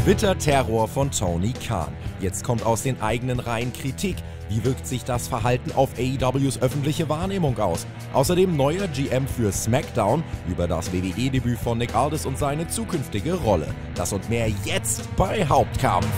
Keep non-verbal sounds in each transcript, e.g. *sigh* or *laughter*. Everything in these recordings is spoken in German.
Twitter-Terror von Tony Khan. Jetzt kommt aus den eigenen Reihen Kritik. Wie wirkt sich das Verhalten auf AEWs öffentliche Wahrnehmung aus? Außerdem neuer GM für SmackDown, über das WWE-Debüt von Nick Aldis und seine zukünftige Rolle. Das und mehr jetzt bei Hauptkampf.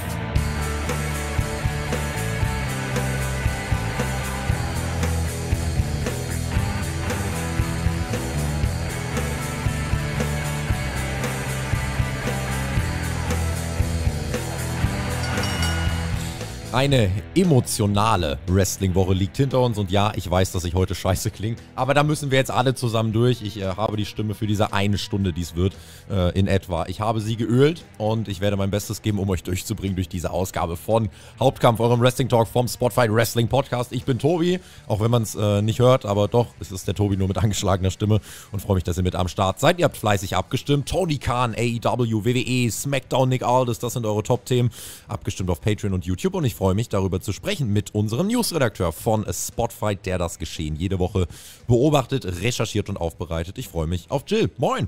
Eine emotionale Wrestling-Woche liegt hinter uns und ja, ich weiß, dass ich heute scheiße klinge, aber da müssen wir jetzt alle zusammen durch. Ich äh, habe die Stimme für diese eine Stunde, die es wird, äh, in etwa. Ich habe sie geölt und ich werde mein Bestes geben, um euch durchzubringen durch diese Ausgabe von Hauptkampf, eurem Wrestling-Talk vom Spotify Wrestling Podcast. Ich bin Tobi, auch wenn man es äh, nicht hört, aber doch, es ist der Tobi nur mit *laughs* angeschlagener Stimme und freue mich, dass ihr mit am Start seid. Ihr habt fleißig abgestimmt. Tony Khan, AEW, WWE, SmackDown, Nick Aldis, das sind eure Top-Themen. Abgestimmt auf Patreon und YouTube und ich freue freue mich, darüber zu sprechen mit unserem Newsredakteur von Spotify, der das Geschehen jede Woche beobachtet, recherchiert und aufbereitet. Ich freue mich auf Jill. Moin!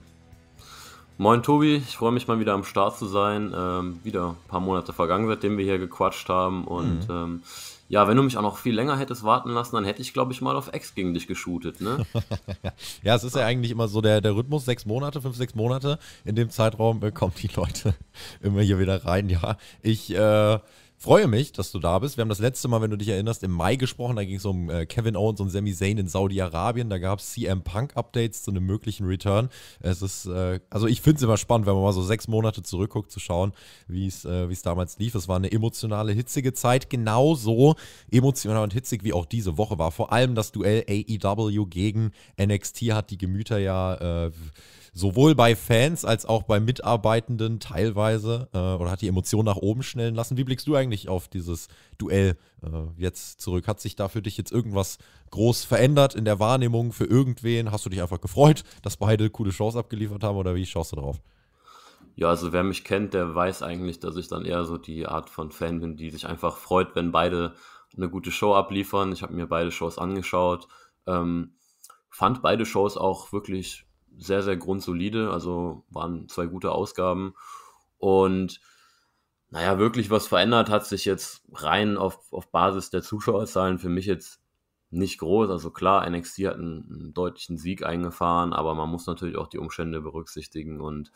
Moin Tobi, ich freue mich mal wieder am Start zu sein. Ähm, wieder ein paar Monate vergangen, seitdem wir hier gequatscht haben. Und mhm. ähm, ja, wenn du mich auch noch viel länger hättest warten lassen, dann hätte ich, glaube ich, mal auf Ex gegen dich geshootet, ne? *laughs* ja, es ist ja eigentlich immer so der, der Rhythmus, sechs Monate, fünf, sechs Monate. In dem Zeitraum äh, kommen die Leute *laughs* immer hier wieder rein. Ja, ich äh, Freue mich, dass du da bist. Wir haben das letzte Mal, wenn du dich erinnerst, im Mai gesprochen. Da ging es um äh, Kevin Owens und Sami Zayn in Saudi-Arabien. Da gab es CM Punk-Updates zu einem möglichen Return. Es ist, äh, also ich finde es immer spannend, wenn man mal so sechs Monate zurückguckt, zu schauen, wie äh, es damals lief. Es war eine emotionale, hitzige Zeit. Genauso emotional und hitzig wie auch diese Woche war. Vor allem das Duell AEW gegen NXT hat die Gemüter ja. Äh, sowohl bei Fans als auch bei Mitarbeitenden teilweise äh, oder hat die Emotion nach oben schnellen lassen. Wie blickst du eigentlich nicht auf dieses Duell äh, jetzt zurück. Hat sich da für dich jetzt irgendwas groß verändert in der Wahrnehmung für irgendwen? Hast du dich einfach gefreut, dass beide coole Shows abgeliefert haben oder wie schaust du darauf? Ja, also wer mich kennt, der weiß eigentlich, dass ich dann eher so die Art von Fan bin, die sich einfach freut, wenn beide eine gute Show abliefern. Ich habe mir beide Shows angeschaut, ähm, fand beide Shows auch wirklich sehr, sehr grundsolide. Also waren zwei gute Ausgaben. Und naja, wirklich was verändert hat sich jetzt rein auf, auf Basis der Zuschauerzahlen für mich jetzt nicht groß. Also klar, NXT hat einen, einen, deutlichen Sieg eingefahren, aber man muss natürlich auch die Umstände berücksichtigen. Und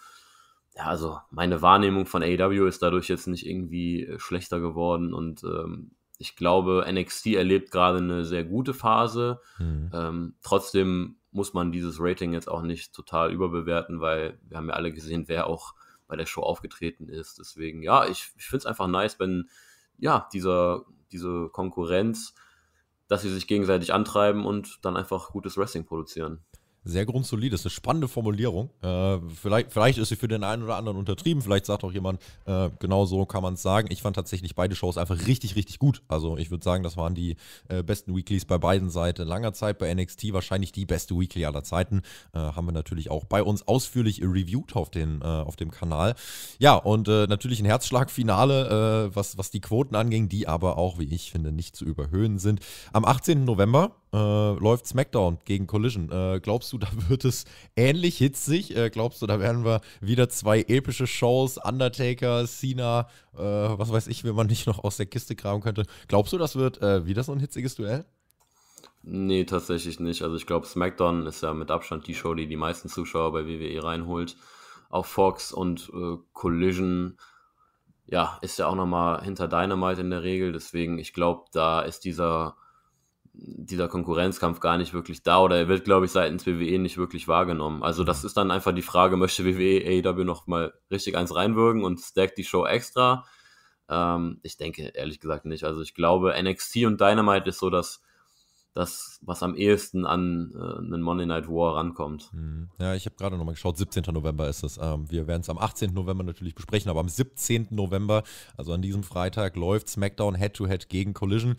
ja, also meine Wahrnehmung von AEW ist dadurch jetzt nicht irgendwie äh, schlechter geworden. Und ähm, ich glaube, NXT erlebt gerade eine sehr gute Phase. Mhm. Ähm, trotzdem muss man dieses Rating jetzt auch nicht total überbewerten, weil wir haben ja alle gesehen, wer auch bei der Show aufgetreten ist. Deswegen, ja, ich, ich finde es einfach nice, wenn ja, dieser, diese Konkurrenz, dass sie sich gegenseitig antreiben und dann einfach gutes Wrestling produzieren. Sehr grundsolid, das ist eine spannende Formulierung. Äh, vielleicht, vielleicht ist sie für den einen oder anderen untertrieben, vielleicht sagt auch jemand, äh, genau so kann man es sagen. Ich fand tatsächlich beide Shows einfach richtig, richtig gut. Also ich würde sagen, das waren die äh, besten Weeklies bei beiden Seiten langer Zeit. Bei NXT wahrscheinlich die beste Weekly aller Zeiten. Äh, haben wir natürlich auch bei uns ausführlich reviewed auf, den, äh, auf dem Kanal. Ja, und äh, natürlich ein Herzschlagfinale, was, was die Quoten anging, die aber auch, wie ich finde, nicht zu überhöhen sind. Am 18. November äh, läuft SmackDown gegen Collision. Äh, glaubst du, da *laughs* wird es ähnlich hitzig? Äh, glaubst du, da werden wir wieder zwei epische Shows, Undertaker, Cena, äh, was weiß ich, wenn man nicht noch aus der Kiste graben könnte? Glaubst du, das wird äh, wieder so ein hitziges Duell? Nee, tatsächlich nicht. Also ich glaube, SmackDown ist ja mit Abstand die Show, die die meisten Zuschauer bei WWE reinholt. Auch Fox und äh, Collision ja, ist ja auch nochmal hinter Dynamite in der Regel. Deswegen, ich glaube, da ist dieser dieser Konkurrenzkampf gar nicht wirklich da oder er wird, glaube ich, seitens WWE nicht wirklich wahrgenommen. Also das mhm. ist dann einfach die Frage, möchte WWE AEW noch mal richtig eins reinwürgen und stackt die Show extra? Ähm, ich denke ehrlich gesagt nicht. Also ich glaube, NXT und Dynamite ist so das, das was am ehesten an äh, einen Monday Night War rankommt. Mhm. Ja, ich habe gerade nochmal geschaut, 17. November ist es. Ähm, wir werden es am 18. November natürlich besprechen, aber am 17. November, also an diesem Freitag, läuft SmackDown Head-to-Head -Head gegen Collision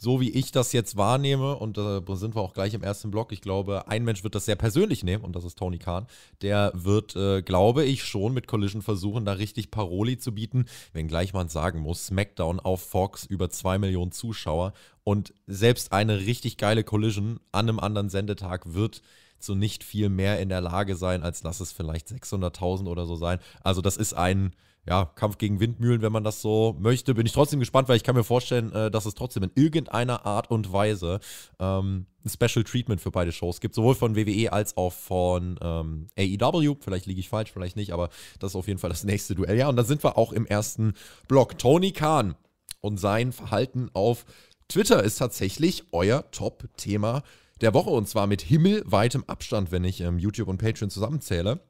so wie ich das jetzt wahrnehme, und da sind wir auch gleich im ersten Block, ich glaube, ein Mensch wird das sehr persönlich nehmen, und das ist Tony Khan. Der wird, äh, glaube ich, schon mit Collision versuchen, da richtig Paroli zu bieten, wenngleich man sagen muss, SmackDown auf Fox über zwei Millionen Zuschauer und selbst eine richtig geile Collision an einem anderen Sendetag wird zu nicht viel mehr in der Lage sein, als lass es vielleicht 600.000 oder so sein. Also das ist ein ja, Kampf gegen Windmühlen, wenn man das so möchte. Bin ich trotzdem gespannt, weil ich kann mir vorstellen, äh, dass es trotzdem in irgendeiner Art und Weise ähm, ein Special Treatment für beide Shows gibt, sowohl von WWE als auch von ähm, AEW. Vielleicht liege ich falsch, vielleicht nicht, aber das ist auf jeden Fall das nächste Duell. Ja, und dann sind wir auch im ersten Block. Tony Khan und sein Verhalten auf Twitter ist tatsächlich euer Top-Thema der Woche und zwar mit himmelweitem Abstand, wenn ich ähm, YouTube und Patreon zusammenzähle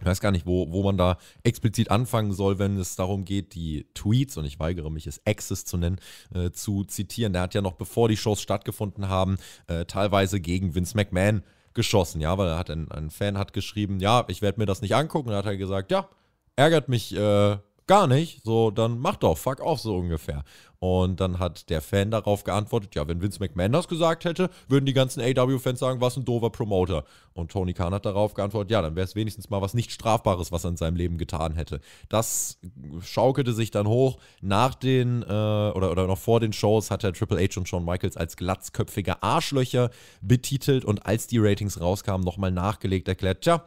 ich weiß gar nicht, wo, wo man da explizit anfangen soll, wenn es darum geht, die Tweets, und ich weigere mich, es Access zu nennen, äh, zu zitieren. Der hat ja noch, bevor die Shows stattgefunden haben, äh, teilweise gegen Vince McMahon geschossen, ja, weil er hat ein, ein Fan hat geschrieben, ja, ich werde mir das nicht angucken. Und da hat er gesagt, ja, ärgert mich äh, gar nicht, so, dann mach doch, fuck off, so ungefähr. Und dann hat der Fan darauf geantwortet, ja, wenn Vince McMahon das gesagt hätte, würden die ganzen AW-Fans sagen, was ein dover Promoter. Und Tony Khan hat darauf geantwortet, ja, dann wäre es wenigstens mal was nicht Strafbares, was er in seinem Leben getan hätte. Das schaukelte sich dann hoch. Nach den, äh, oder, oder noch vor den Shows hat er Triple H und Shawn Michaels als glatzköpfige Arschlöcher betitelt und als die Ratings rauskamen, nochmal nachgelegt, erklärt, tja,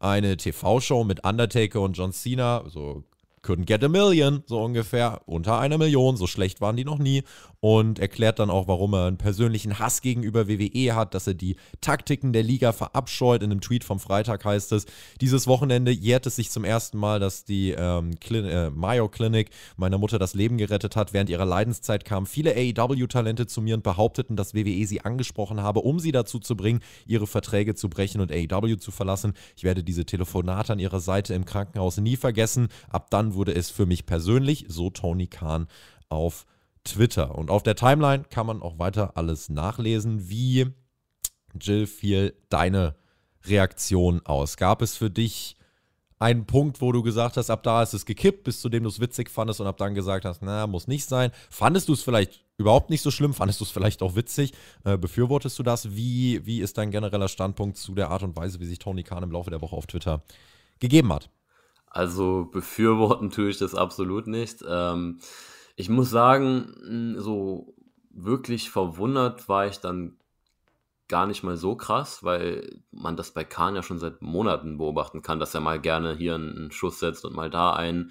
eine TV-Show mit Undertaker und John Cena, so couldn't get a million, so ungefähr, unter einer Million, so schlecht waren die noch nie und erklärt dann auch, warum er einen persönlichen Hass gegenüber WWE hat, dass er die Taktiken der Liga verabscheut. In einem Tweet vom Freitag heißt es, dieses Wochenende jährt es sich zum ersten Mal, dass die ähm, äh, Mayo Clinic meiner Mutter das Leben gerettet hat. Während ihrer Leidenszeit kamen viele AEW-Talente zu mir und behaupteten, dass WWE sie angesprochen habe, um sie dazu zu bringen, ihre Verträge zu brechen und AEW zu verlassen. Ich werde diese Telefonate an ihrer Seite im Krankenhaus nie vergessen. Ab dann wurde es für mich persönlich, so Tony Khan auf Twitter. Und auf der Timeline kann man auch weiter alles nachlesen, wie Jill fiel deine Reaktion aus. Gab es für dich einen Punkt, wo du gesagt hast, ab da ist es gekippt, bis zu dem du es witzig fandest und ab dann gesagt hast, na, muss nicht sein. Fandest du es vielleicht überhaupt nicht so schlimm? Fandest du es vielleicht auch witzig? Äh, befürwortest du das? Wie, wie ist dein genereller Standpunkt zu der Art und Weise, wie sich Tony Kahn im Laufe der Woche auf Twitter gegeben hat? Also befürworten tue ich das absolut nicht. Ähm, ich muss sagen, mm, so wirklich verwundert war ich dann gar nicht mal so krass, weil man das bei Kahn ja schon seit Monaten beobachten kann, dass er mal gerne hier einen Schuss setzt und mal da einen.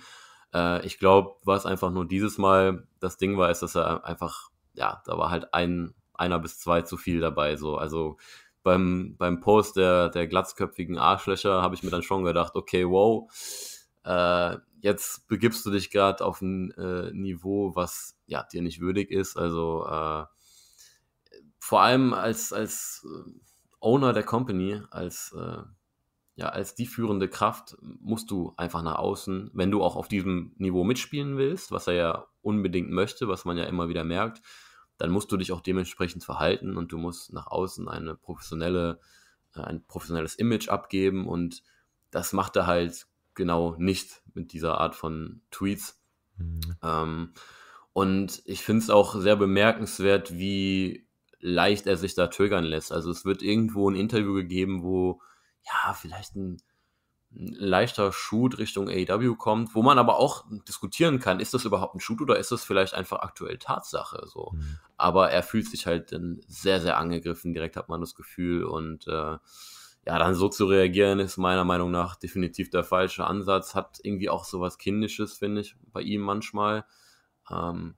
Äh, ich glaube, was einfach nur dieses Mal das Ding war, ist, dass er einfach, ja, da war halt ein, einer bis zwei zu viel dabei. So. Also beim, beim Post der, der glatzköpfigen Arschlöcher habe ich mir dann schon gedacht, okay, wow, äh, jetzt begibst du dich gerade auf ein äh, Niveau, was ja dir nicht würdig ist. Also äh, vor allem als, als äh, Owner der Company, als äh, ja, als die führende Kraft musst du einfach nach außen, wenn du auch auf diesem Niveau mitspielen willst, was er ja unbedingt möchte, was man ja immer wieder merkt, dann musst du dich auch dementsprechend verhalten und du musst nach außen eine professionelle, äh, ein professionelles Image abgeben und das macht er halt genau nicht mit dieser Art von Tweets. Mhm. Ähm, und ich finde es auch sehr bemerkenswert, wie leicht er sich da triggern lässt. Also es wird irgendwo ein Interview gegeben, wo ja, vielleicht ein, ein leichter Shoot Richtung AEW kommt, wo man aber auch diskutieren kann, ist das überhaupt ein Shoot oder ist das vielleicht einfach aktuell Tatsache so. Mhm. Aber er fühlt sich halt dann sehr, sehr angegriffen, direkt hat man das Gefühl und äh, ja, dann so zu reagieren, ist meiner Meinung nach definitiv der falsche Ansatz. Hat irgendwie auch so was Kindisches, finde ich, bei ihm manchmal. Ähm,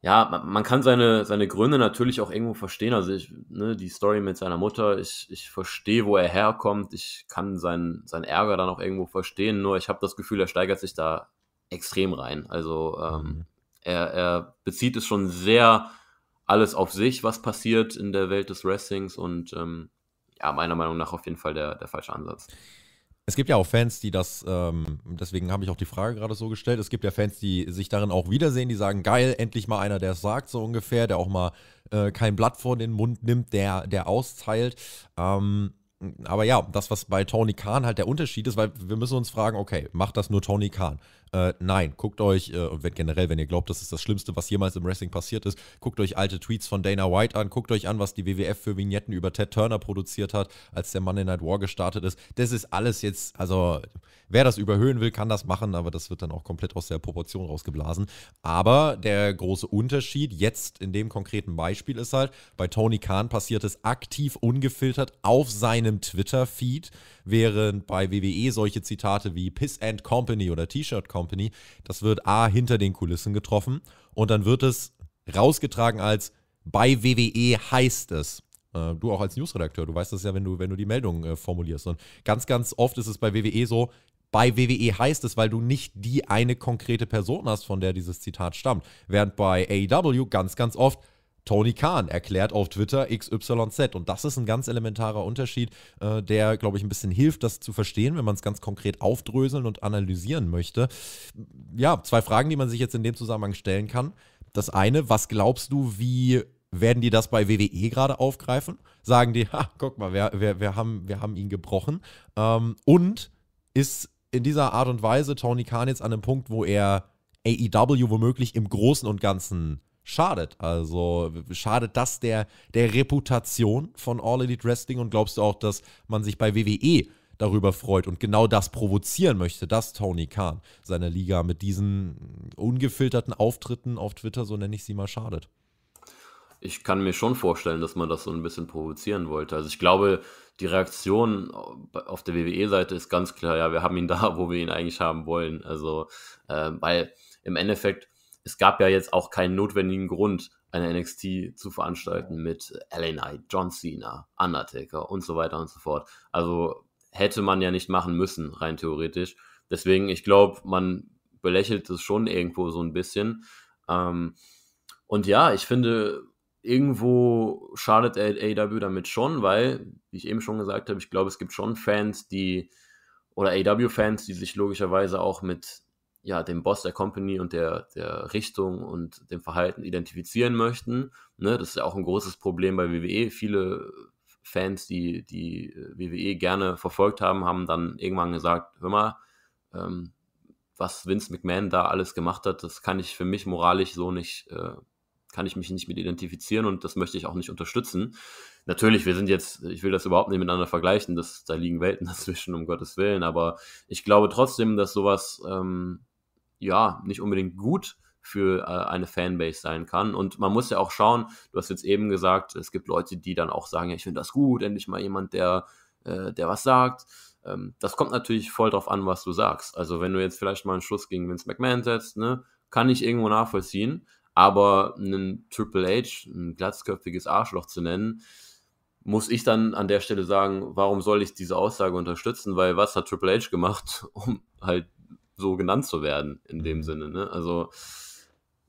ja, man, man, kann seine, seine Gründe natürlich auch irgendwo verstehen. Also ich, ne, die Story mit seiner Mutter, ich, ich verstehe, wo er herkommt. Ich kann seinen, seinen Ärger dann auch irgendwo verstehen. Nur ich habe das Gefühl, er steigert sich da extrem rein. Also ähm, mhm. er, er bezieht es schon sehr alles auf sich, was passiert in der Welt des Wrestlings und ähm, ja, meiner Meinung nach auf jeden Fall der, der falsche Ansatz. Es gibt ja auch Fans, die das, ähm, deswegen habe ich auch die Frage gerade so gestellt, es gibt ja Fans, die sich darin auch wiedersehen, die sagen, geil, endlich mal einer, der es sagt, so ungefähr, der auch mal äh, kein Blatt vor den Mund nimmt, der, der austeilt. Ähm, aber ja, das, was bei Tony Khan halt der Unterschied ist, weil wir müssen uns fragen, okay, macht das nur Tony Khan? Äh, nein, guckt euch, äh, wenn, generell, wenn ihr glaubt, das ist das Schlimmste, was jemals im Wrestling passiert ist, guckt euch alte Tweets von Dana White an, guckt euch an, was die WWF für Vignetten über Ted Turner produziert hat, als der Monday Night War gestartet ist. Das ist alles jetzt, also wer das überhöhen will, kann das machen, aber das wird dann auch komplett aus der Proportion rausgeblasen. Aber der große Unterschied jetzt in dem konkreten Beispiel ist halt, bei Tony Khan passiert es aktiv ungefiltert auf seinem Twitter-Feed, während bei WWE solche Zitate wie Piss and Company oder T-Shirt Company Company, das wird A hinter den Kulissen getroffen und dann wird es rausgetragen als bei WWE heißt es. Äh, du auch als Newsredakteur, du weißt das ja, wenn du, wenn du die Meldung äh, formulierst. Und ganz, ganz oft ist es bei WWE so, bei WWE heißt es, weil du nicht die eine konkrete Person hast, von der dieses Zitat stammt. Während bei AEW ganz, ganz oft Tony Khan erklärt auf Twitter XYZ. Und das ist ein ganz elementarer Unterschied, äh, der, glaube ich, ein bisschen hilft, das zu verstehen, wenn man es ganz konkret aufdröseln und analysieren möchte. Ja, zwei Fragen, die man sich jetzt in dem Zusammenhang stellen kann. Das eine, was glaubst du, wie werden die das bei WWE gerade aufgreifen? Sagen die, ha, guck mal, wir, wir, wir, haben, wir haben ihn gebrochen. Ähm, und ist in dieser Art und Weise Tony Khan jetzt an einem Punkt, wo er AEW womöglich im Großen und Ganzen schadet. Also schadet das der, der Reputation von All Elite Wrestling und glaubst du auch, dass man sich bei WWE darüber freut und genau das provozieren möchte, dass Tony Khan seiner Liga mit diesen ungefilterten Auftritten auf Twitter, so nenne ich sie mal, schadet? Ich kann mir schon vorstellen, dass man das so ein bisschen provozieren wollte. Also ich glaube, die Reaktion auf der WWE-Seite ist ganz klar, ja, wir haben ihn da, wo wir ihn eigentlich haben wollen. Also, äh, weil im Endeffekt, es gab ja jetzt auch keinen notwendigen Grund, eine NXT zu veranstalten mit LA Knight, John Cena, Undertaker und so weiter und so fort. Also hätte man ja nicht machen müssen, rein theoretisch. Deswegen, ich glaube, man belächelt es schon irgendwo so ein bisschen. Ähm, und ja, ich finde, irgendwo schadet AW e damit schon, weil, wie ich eben schon gesagt habe, ich glaube, es gibt schon Fans, die, oder aw e fans die sich logischerweise auch mit ja, den Boss der Company und der, der Richtung und dem Verhalten identifizieren möchten. Ne, das ist ja auch ein großes Problem bei WWE. Viele Fans, die die äh, WWE gerne verfolgt haben, haben dann irgendwann gesagt, hör mal, ähm, was Vince McMahon da alles gemacht hat, das kann ich für mich moralisch so nicht, äh, kann ich mich nicht mit identifizieren und das möchte ich auch nicht unterstützen. Natürlich, wir sind jetzt, ich will das überhaupt nicht miteinander vergleichen, das, da liegen Welten *laughs* dazwischen, um Gottes Willen, aber ich glaube trotzdem, dass sowas ähm, ja, nicht unbedingt gut für äh, eine Fanbase sein kann. Und man muss ja auch schauen, du hast jetzt eben gesagt, es gibt Leute, die dann auch sagen, ja, ich finde das gut, endlich mal jemand, der, äh, der was sagt. Ähm, das kommt natürlich voll drauf an, was du sagst. Also wenn du jetzt vielleicht mal einen Schuss gegen Vince McMahon setzt, ne, kann ich irgendwo nachvollziehen. Aber einen Triple H, ein glatzköpfiges Arschloch zu nennen, muss ich dann an der Stelle sagen, warum soll ich diese Aussage unterstützen? Weil was hat Triple H gemacht, *laughs* um halt so genannt zu werden, in dem mhm. Sinne. Ne? Also,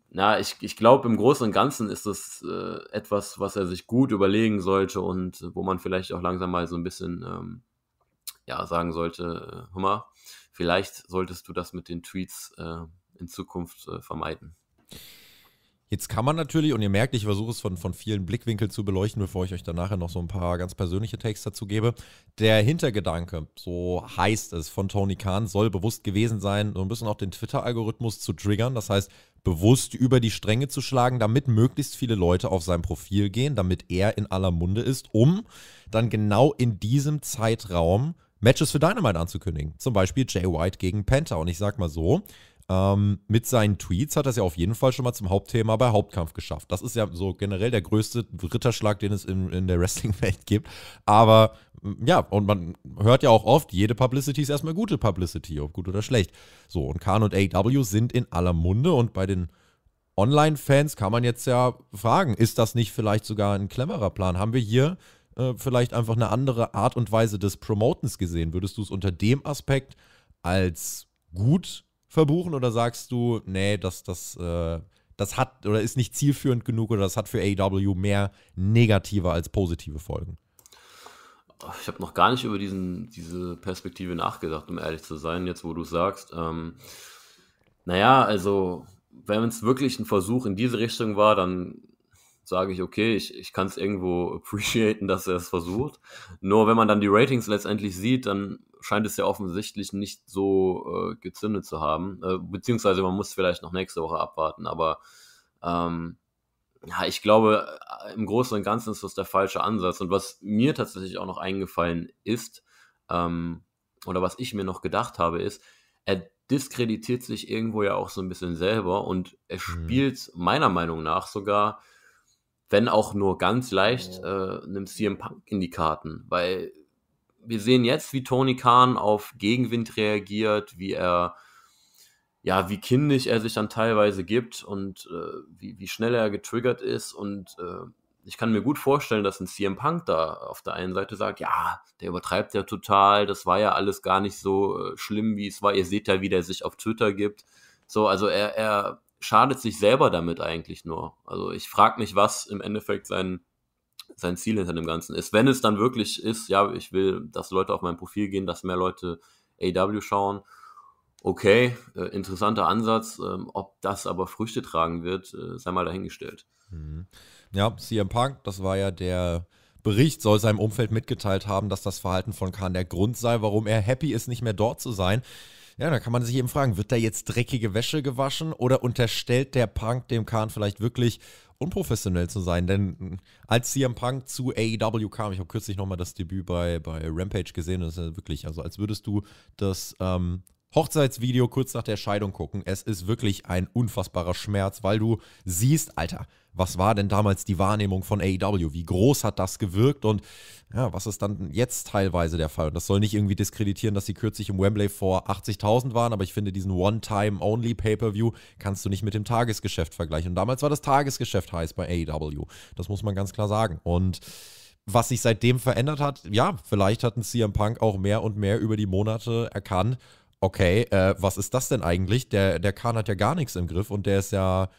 na, ich, ich glaube, im Großen und Ganzen ist das äh, etwas, was er sich gut überlegen sollte und äh, wo man vielleicht auch langsam mal so ein bisschen ähm, ja, sagen sollte, äh, hör mal, vielleicht solltest du das mit den Tweets äh, in Zukunft äh, vermeiden. Jetzt kann man natürlich, und ihr merkt, ich versuche es von, von vielen Blickwinkeln zu beleuchten, bevor ich euch dann nachher noch so ein paar ganz persönliche Takes dazu gebe. Der Hintergedanke, so heißt es, von Tony Khan soll bewusst gewesen sein, so ein bisschen auch den Twitter-Algorithmus zu triggern. Das heißt, bewusst über die Stränge zu schlagen, damit möglichst viele Leute auf sein Profil gehen, damit er in aller Munde ist, um dann genau in diesem Zeitraum Matches für Dynamite anzukündigen. Zum Beispiel Jay White gegen Penta. Und ich sag mal so, ähm, mit seinen Tweets hat er es ja auf jeden Fall schon mal zum Hauptthema bei Hauptkampf geschafft. Das ist ja so generell der größte Ritterschlag, den es in, in der Wrestling-Welt gibt. Aber ja, und man hört ja auch oft, jede Publicity ist erstmal gute Publicity, ob gut oder schlecht. So, und Khan und AW e sind in aller Munde und bei den Online-Fans kann man jetzt ja fragen, ist das nicht vielleicht sogar ein cleverer Plan? Haben wir hier äh, vielleicht einfach eine andere Art und Weise des Promotens gesehen? Würdest du es unter dem Aspekt als gut verbuchen oder sagst du, nee, das, das, äh, das hat oder ist nicht zielführend genug oder das hat für AEW mehr negative als positive Folgen? Ich habe noch gar nicht über diesen, diese Perspektive nachgedacht, um ehrlich zu sein, jetzt wo du sagst. Ähm, naja, also wenn es wirklich ein Versuch in diese Richtung war, dann sage ich, okay, ich, ich kann es irgendwo *laughs* appreciaten, dass er es versucht. Nur wenn man dann die Ratings letztendlich sieht, dann scheint es ja offensichtlich nicht so äh, gezündet zu haben. Äh, beziehungsweise man muss vielleicht noch nächste Woche abwarten, aber ähm, ja, ich glaube, äh, im Großen und Ganzen ist das der falsche Ansatz. Und was mir tatsächlich auch noch eingefallen ist, ähm, oder was ich mir noch gedacht habe, ist, er diskreditiert sich irgendwo ja auch so ein bisschen selber und er mhm. spielt mhm. meiner Meinung nach sogar, wenn auch nur ganz leicht, äh, einem CM Punk in die Karten, weil wir sehen jetzt, wie Tony Khan auf Gegenwind reagiert, wie er, ja, wie kindisch er sich dann teilweise gibt und äh, wie, wie schnell er getriggert ist. Und äh, ich kann mir gut vorstellen, dass ein CM Punk da auf der einen Seite sagt, ja, der übertreibt ja total, das war ja alles gar nicht so äh, schlimm, wie es war. Ihr seht ja, wie der sich auf Twitter gibt. So, also er, er schadet sich selber damit eigentlich nur. Also ich frage mich, was im Endeffekt sein sein Ziel hinter dem Ganzen ist. Wenn es dann wirklich ist, ja, ich will, dass Leute auf mein Profil gehen, dass mehr Leute AW schauen. Okay, äh, interessanter Ansatz. Ähm, ob das aber Früchte tragen wird, äh, sei mal dahingestellt. Mhm. Ja, CM Punk, das war ja der Bericht, soll seinem Umfeld mitgeteilt haben, dass das Verhalten von Khan der Grund sei, warum er happy ist, nicht mehr dort zu sein. Ja, da kann man sich eben fragen, wird da jetzt dreckige Wäsche gewaschen oder unterstellt der Punk dem Khan vielleicht wirklich unprofessionell zu sein, denn äh, als CM Punk zu AEW kam, ich habe kürzlich nochmal das Debüt bei, bei Rampage gesehen, das ist ja wirklich, also als würdest du das ähm, Hochzeitsvideo kurz nach der Scheidung gucken. Es ist wirklich ein unfassbarer Schmerz, weil du siehst, Alter, was war denn damals die Wahrnehmung von AEW? Wie groß hat das gewirkt? Und ja, was ist dann jetzt teilweise der Fall? Und das soll nicht irgendwie diskreditieren, dass sie kürzlich im Wembley vor 80.000 waren, aber ich finde, diesen One-Time-Only Pay-Per-View kannst du nicht mit dem Tagesgeschäft vergleichen. Und damals war das Tagesgeschäft heiß bei AEW. Das muss man ganz klar sagen. Und was sich seitdem verändert hat, ja, vielleicht hat ein CM Punk auch mehr und mehr über die Monate erkannt, okay, äh, was ist das denn eigentlich? Der, der Kahn hat ja gar nichts im Griff und der ist ja,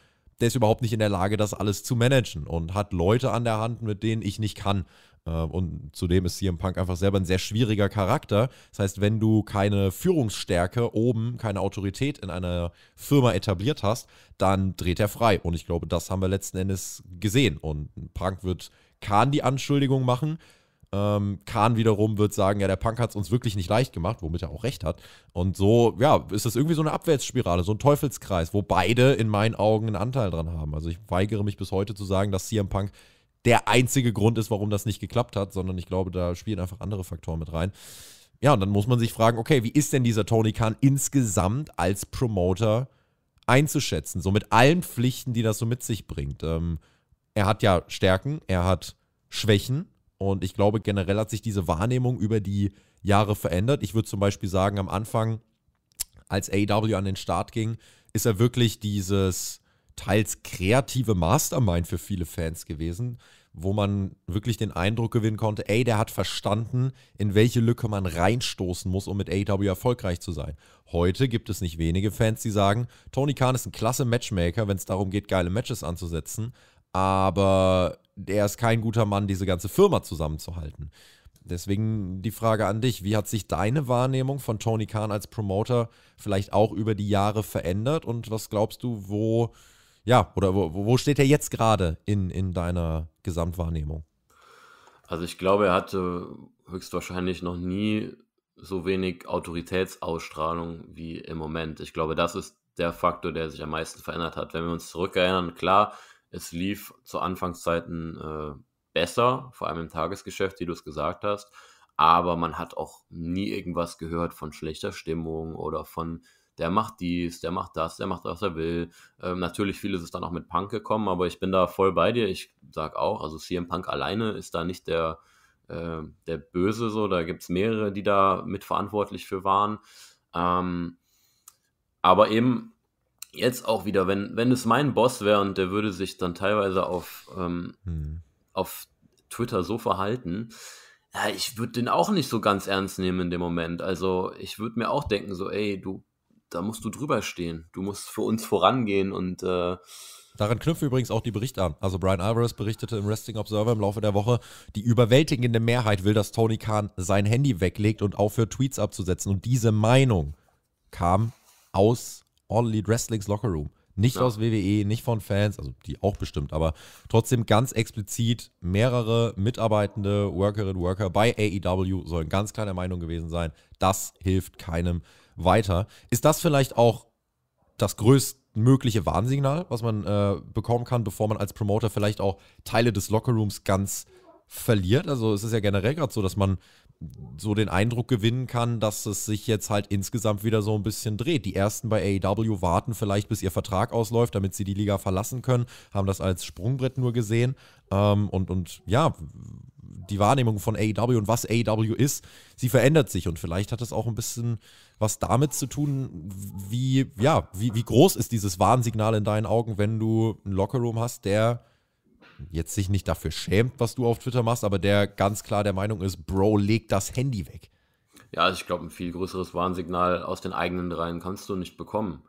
der ist überhaupt nicht in der Lage, das alles zu managen und hat Leute an der Hand, mit denen ich nicht kann. Äh, und zudem ist CM Punk einfach selber ein sehr schwieriger Charakter. Das heißt, wenn du keine Führungsstärke oben, keine Autorität in einer Firma etabliert hast, dann dreht er frei. Und ich glaube, das haben wir letzten Endes gesehen. Und Punk wird Kahn die Anschuldigung machen. Ähm, Kahn wiederum wird sagen, ja, der Punk hat es uns wirklich nicht leicht gemacht, womit er auch recht hat. Und so, ja, ist das irgendwie so eine Abwärtsspirale, so ein Teufelskreis, wo beide in meinen Augen einen Anteil dran haben. Also ich weigere mich bis heute zu sagen, dass CM Punk der einzige Grund ist, warum das nicht geklappt hat, sondern ich glaube, da spielen einfach andere Faktoren mit rein. Ja, und dann muss man sich fragen, okay, wie ist denn dieser Tony Khan insgesamt als Promoter einzuschätzen? So mit allen Pflichten, die das so mit sich bringt. Ähm, er hat ja Stärken, er hat Schwächen, und ich glaube, generell hat sich diese Wahrnehmung über die Jahre verändert. Ich würde zum Beispiel sagen, am Anfang, als AW an den Start ging, ist er wirklich dieses teils kreative Mastermind für viele Fans gewesen, wo man wirklich den Eindruck gewinnen konnte, ey, der hat verstanden, in welche Lücke man reinstoßen muss, um mit AW erfolgreich zu sein. Heute gibt es nicht wenige Fans, die sagen, Tony Khan ist ein klasse Matchmaker, wenn es darum geht, geile Matches anzusetzen, aber er ist kein guter Mann, diese ganze Firma zusammenzuhalten. Deswegen die Frage an dich, wie hat sich deine Wahrnehmung von Tony Khan als Promoter vielleicht auch über die Jahre verändert und was glaubst du, wo, ja, oder wo, wo steht er jetzt gerade in, in deiner Gesamtwahrnehmung? Also ich glaube, er hatte höchstwahrscheinlich noch nie so wenig Autoritätsausstrahlung wie im Moment. Ich glaube, das ist der Faktor, der sich am meisten verändert hat. Wenn wir uns zurückerinnern, klar, es lief zu Anfangszeiten äh, besser, vor allem im Tagesgeschäft, wie du es gesagt hast. Aber man hat auch nie irgendwas gehört von schlechter Stimmung oder von der macht dies, der macht das, der macht, was er will. Ähm, natürlich vieles ist dann auch mit Punk gekommen, aber ich bin da voll bei dir. Ich sag auch, also CM Punk alleine ist da nicht der, äh, der Böse so. Da gibt es mehrere, die da mitverantwortlich für waren. Ähm, aber eben jetzt auch wieder, wenn, wenn es mein Boss wäre und der würde sich dann teilweise auf, ähm, hm. auf Twitter so verhalten, ja, ich würde den auch nicht so ganz ernst nehmen in dem Moment. Also ich würde mir auch denken, so, ey, du, da musst du drüber stehen. Du musst für uns vorangehen und äh, Daran knüpfen übrigens auch die Berichte an. Also Brian Alvarez berichtete im Wrestling Observer im Laufe der Woche, die überwältigende Mehrheit will, dass Tony Khan sein Handy weglegt und aufhört, Tweets abzusetzen. Und diese Meinung kam aus All Elite Wrestlings Locker Room. Nicht ja. aus WWE, nicht von Fans, also die auch bestimmt, aber trotzdem ganz explizit mehrere Mitarbeitende, Workerinnen, und Worker bei AEW sollen ganz klar der Meinung gewesen sein, das hilft keinem weiter. Ist das vielleicht auch das größtmögliche Warnsignal, was man äh, bekommen kann, bevor man als Promoter vielleicht auch Teile des Lockerrooms ganz verliert. Also es ist ja generell gerade so, dass man so den Eindruck gewinnen kann, dass es sich jetzt halt insgesamt wieder so ein bisschen dreht. Die ersten bei AEW warten vielleicht, bis ihr Vertrag ausläuft, damit sie die Liga verlassen können, haben das als Sprungbrett nur gesehen. Ähm, und, und ja, die Wahrnehmung von AEW und was AEW ist, sie verändert sich. Und vielleicht hat das auch ein bisschen was damit zu tun, wie, ja, wie, wie groß ist dieses Warnsignal in deinen Augen, wenn du einen Lockerroom hast, der jetzt sich nicht dafür schämt, was du auf Twitter machst, aber der ganz klar der Meinung ist, Bro, leg das Handy weg. Ja, also ich glaube, ein viel größeres Warnsignal aus den eigenen Reihen kannst du nicht bekommen.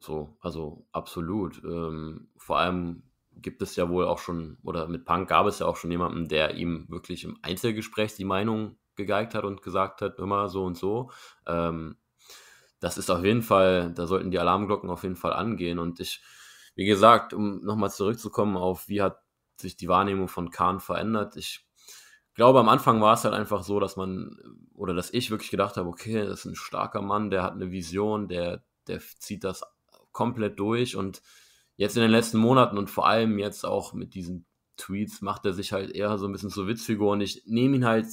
So, also absolut. Ähm, vor allem gibt es ja wohl auch schon, oder mit Punk gab es ja auch schon jemanden, der ihm wirklich im Einzelgespräch die Meinung gegeigt hat und gesagt hat, immer so und so. Ähm, das ist auf jeden Fall, da sollten die Alarmglocken auf jeden Fall angehen. Und ich, wie gesagt, um nochmal zurückzukommen auf, wie hat sich die Wahrnehmung von Kahn verändert. Ich glaube, am Anfang war es halt einfach so, dass man oder dass ich wirklich gedacht habe, okay, das ist ein starker Mann, der hat eine Vision, der, der zieht das komplett durch und jetzt in den letzten Monaten und vor allem jetzt auch mit diesen Tweets macht er sich halt eher so ein bisschen zur Witzfigur und ich nehme ihn halt,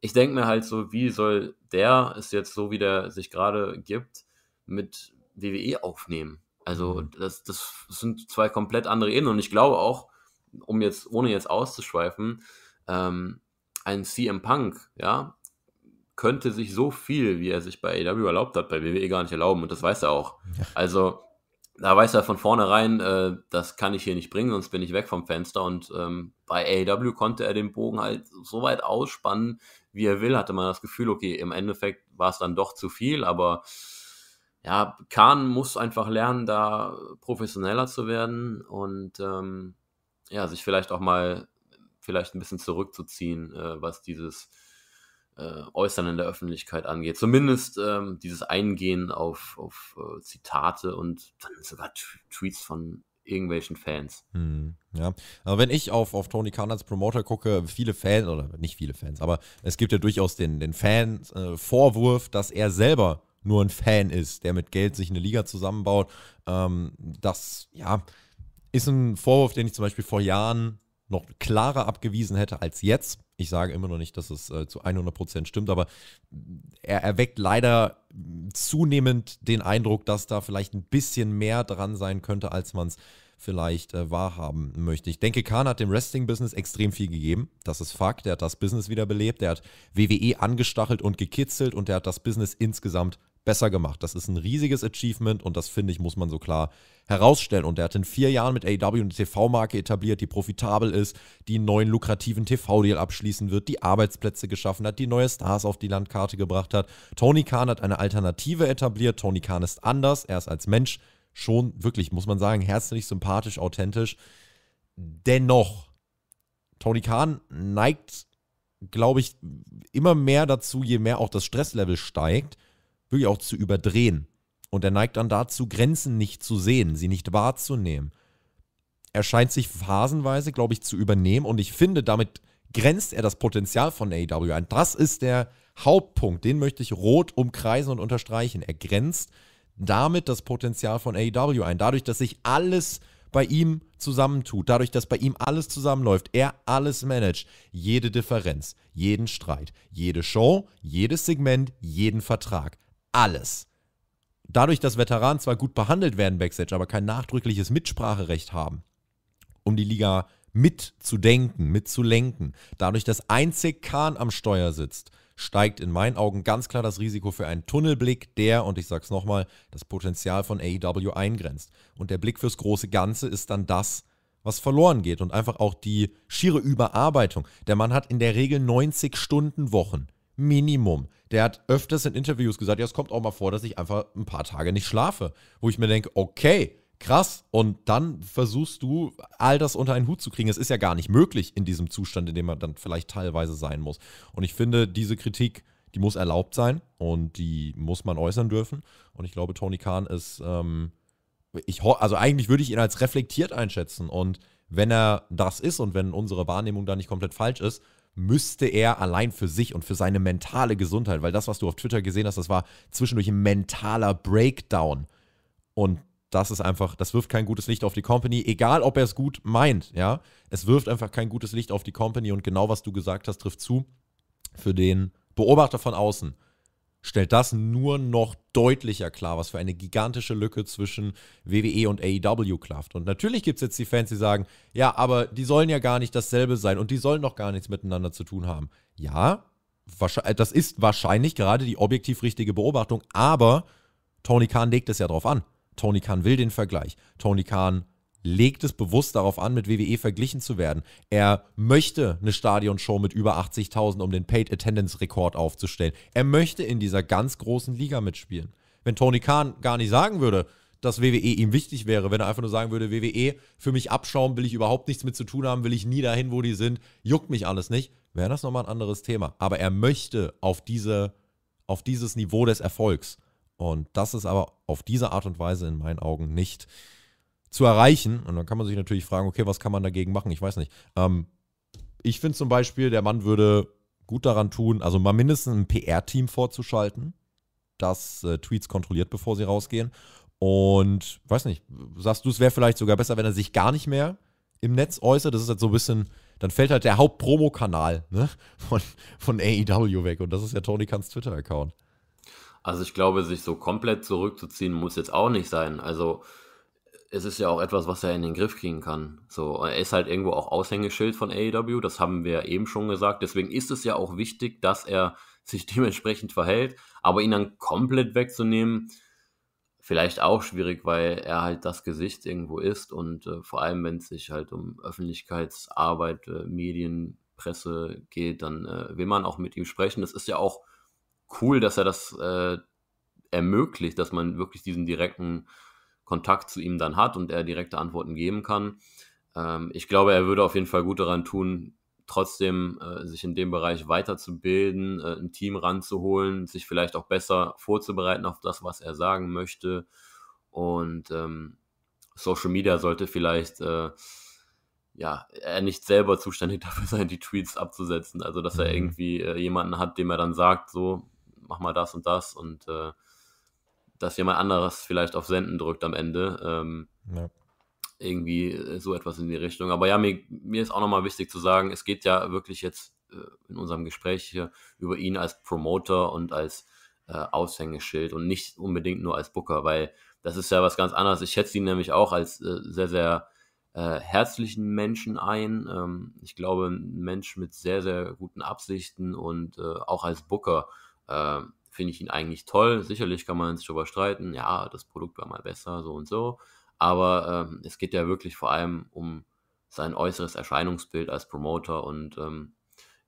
ich denke mir halt so, wie soll der es jetzt so, wie der sich gerade gibt, mit WWE aufnehmen? Also mhm. das, das sind zwei komplett andere Ebenen und ich glaube auch, um jetzt, ohne jetzt auszuschweifen, ähm, ein CM Punk, ja, könnte sich so viel, wie er sich bei AW erlaubt hat, bei WWE gar nicht erlauben und das weiß er auch. Also da weiß er von vornherein, äh, das kann ich hier nicht bringen, sonst bin ich weg vom Fenster. Und ähm, bei AW konnte er den Bogen halt so weit ausspannen, wie er will, hatte man das Gefühl, okay, im Endeffekt war es dann doch zu viel, aber ja, Kahn muss einfach lernen, da professioneller zu werden und ähm, ja, sich vielleicht auch mal vielleicht ein bisschen zurückzuziehen, äh, was dieses äh, Äußern in der Öffentlichkeit angeht. Zumindest ähm, dieses Eingehen auf, auf äh, Zitate und dann sogar T Tweets von irgendwelchen Fans. Hm, ja, aber wenn ich auf, auf Tony Khan als Promoter gucke, viele Fans, oder nicht viele Fans, aber es gibt ja durchaus den, den Fan-Vorwurf, äh, dass er selber nur ein Fan ist, der mit Geld sich eine Liga zusammenbaut. Ähm, das, ja, ist ein Vorwurf, den ich zum Beispiel vor Jahren noch klarer abgewiesen hätte als jetzt. Ich sage immer noch nicht, dass es äh, zu 100% Prozent stimmt, aber er erweckt leider zunehmend den Eindruck, dass da vielleicht ein bisschen mehr dran sein könnte, als man es vielleicht äh, wahrhaben möchte. Ich denke, Khan hat dem Wrestling-Business extrem viel gegeben. Das ist Fakt. Er hat das Business wiederbelebt. belebt. Er hat WWE angestachelt und gekitzelt und er hat das Business insgesamt besser gemacht. Das ist ein riesiges Achievement und das finde ich, muss man so klar herausstellen. Und er hat in vier Jahren mit AW eine TV-Marke etabliert, die profitabel ist, die einen neuen lukrativen TV-Deal abschließen wird, die Arbeitsplätze geschaffen hat, die neue Stars auf die Landkarte gebracht hat. Tony Khan hat eine Alternative etabliert. Tony Khan ist anders. Er ist als Mensch schon wirklich, muss man sagen, herzlich, sympathisch, authentisch. Dennoch, Tony Khan neigt, glaube ich, immer mehr dazu, je mehr auch das Stresslevel steigt, wirklich auch zu überdrehen. Und er neigt dann dazu, Grenzen nicht zu sehen, sie nicht wahrzunehmen. Er scheint sich phasenweise, glaube ich, zu übernehmen. Und ich finde, damit grenzt er das Potenzial von AEW ein. Das ist der Hauptpunkt. Den möchte ich rot umkreisen und unterstreichen. Er grenzt damit das Potenzial von AEW ein. Dadurch, dass sich alles bei ihm zusammentut, dadurch, dass bei ihm alles zusammenläuft, er alles managt, jede Differenz, jeden Streit, jede Show, jedes Segment, jeden Vertrag, alles. Dadurch, dass Veteranen zwar gut behandelt werden backstage, aber kein nachdrückliches Mitspracherecht haben, um die Liga mitzudenken, mitzulenken, dadurch, dass einzig Kahn am Steuer sitzt, steigt in meinen Augen ganz klar das Risiko für einen Tunnelblick, der, und ich sag's nochmal, das Potenzial von AEW eingrenzt. Und der Blick fürs große Ganze ist dann das, was verloren geht und einfach auch die schiere Überarbeitung. Der Mann hat in der Regel 90 Stunden Wochen Minimum der hat öfters in Interviews gesagt, ja, es kommt auch mal vor, dass ich einfach ein paar Tage nicht schlafe, wo ich mir denke, okay, krass. Und dann versuchst du, all das unter einen Hut zu kriegen. Es ist ja gar nicht möglich in diesem Zustand, in dem man dann vielleicht teilweise sein muss. Und ich finde, diese Kritik, die muss erlaubt sein und die muss man äußern dürfen. Und ich glaube, Tony Kahn ist, ähm, ich, also eigentlich würde ich ihn als reflektiert einschätzen. Und wenn er das ist und wenn unsere Wahrnehmung da nicht komplett falsch ist, müsste er allein für sich und für seine mentale Gesundheit, weil das, was du auf Twitter gesehen hast, das war zwischendurch ein mentaler Breakdown. Und das ist einfach, das wirft kein gutes Licht auf die Company, egal ob er es gut meint, ja. Es wirft einfach kein gutes Licht auf die Company und genau was du gesagt hast, trifft zu für den Beobachter von außen stellt das nur noch deutlicher klar, was für eine gigantische Lücke zwischen WWE und AEW klafft. Und natürlich gibt es jetzt die Fans, die sagen, ja, aber die sollen ja gar nicht dasselbe sein und die sollen doch gar nichts miteinander zu tun haben. Ja, äh, das ist wahrscheinlich gerade die objektiv richtige Beobachtung, aber Tony Khan legt es ja drauf an. Tony Khan will den Vergleich. Tony Khan legt es bewusst darauf an, mit WWE verglichen zu werden. Er möchte eine Stadionshow mit über 80.000, um den Paid Attendance Rekord aufzustellen. Er möchte in dieser ganz großen Liga mitspielen. Wenn Tony Khan gar nicht sagen würde, dass WWE ihm wichtig wäre, wenn er einfach nur sagen würde, WWE, für mich abschauen, will ich überhaupt nichts mit zu tun haben, will ich nie dahin, wo die sind, juckt mich alles nicht, wäre das nochmal ein anderes Thema. Aber er möchte auf, diese, auf dieses Niveau des Erfolgs. Und das ist aber auf diese Art und Weise in meinen Augen nicht zu erreichen. Und dann kann man sich natürlich fragen, okay, was kann man dagegen machen? Ich weiß nicht. Ähm, ich finde zum Beispiel, der Mann würde gut daran tun, also mal mindestens ein PR-Team vorzuschalten, das äh, Tweets kontrolliert, bevor sie rausgehen. Und weiß nicht, sagst du, es wäre vielleicht sogar besser, wenn er sich gar nicht mehr im Netz äußert. Das ist halt so ein bisschen, dann fällt halt der Hauptpromo-Kanal ne, von, von AEW weg. Und das ist ja Tony Kahns Twitter-Account. Also ich glaube, sich so komplett zurückzuziehen muss jetzt auch nicht sein. Also es ist ja auch etwas, was er in den Griff kriegen kann. So, er ist halt irgendwo auch Aushängeschild von AEW, das haben wir eben schon gesagt. Deswegen ist es ja auch wichtig, dass er sich *laughs* dementsprechend verhält. Aber ihn dann komplett wegzunehmen, vielleicht auch schwierig, weil er halt das Gesicht irgendwo ist und äh, vor allem, wenn es sich halt um Öffentlichkeitsarbeit, äh, Medien, Presse geht, dann äh, will man auch mit ihm sprechen. Das ist ja auch cool, dass er das äh, ermöglicht, dass man wirklich diesen direkten Kontakt zu ihm dann hat und er direkte Antworten geben kann. Ähm, ich glaube, er würde auf jeden Fall gut daran tun, trotzdem äh, sich in dem Bereich weiterzubilden, äh, ein Team ranzuholen, sich vielleicht auch besser vorzubereiten auf das, was er sagen möchte. Und ähm, Social Media sollte vielleicht äh, ja, er nicht selber zuständig *laughs* dafür sein, die Tweets abzusetzen. Also, dass er mhm. irgendwie äh, jemanden hat, dem er dann sagt, so, mach mal das und das und äh, dass jemand anderes vielleicht auf Senden drückt am Ende. Ähm, ja. Irgendwie äh, so etwas in die Richtung. Aber ja, mir, mir ist auch nochmal wichtig zu sagen, es geht ja wirklich jetzt äh, in unserem Gespräch hier über ihn als Promoter und als äh, Aushängeschild und nicht unbedingt nur als Booker, weil das ist ja was ganz anderes. Ich schätze ihn nämlich auch als äh, sehr, sehr äh, herzlichen Menschen ein. Ähm, ich glaube, ein Mensch mit sehr, sehr guten Absichten und äh, auch als Booker äh, finde ich ihn eigentlich toll. Sicherlich kann man sich darüber streiten, ja, das Produkt war mal besser, so und so. Aber ähm, es geht ja wirklich vor allem um sein äußeres Erscheinungsbild als Promoter und ähm,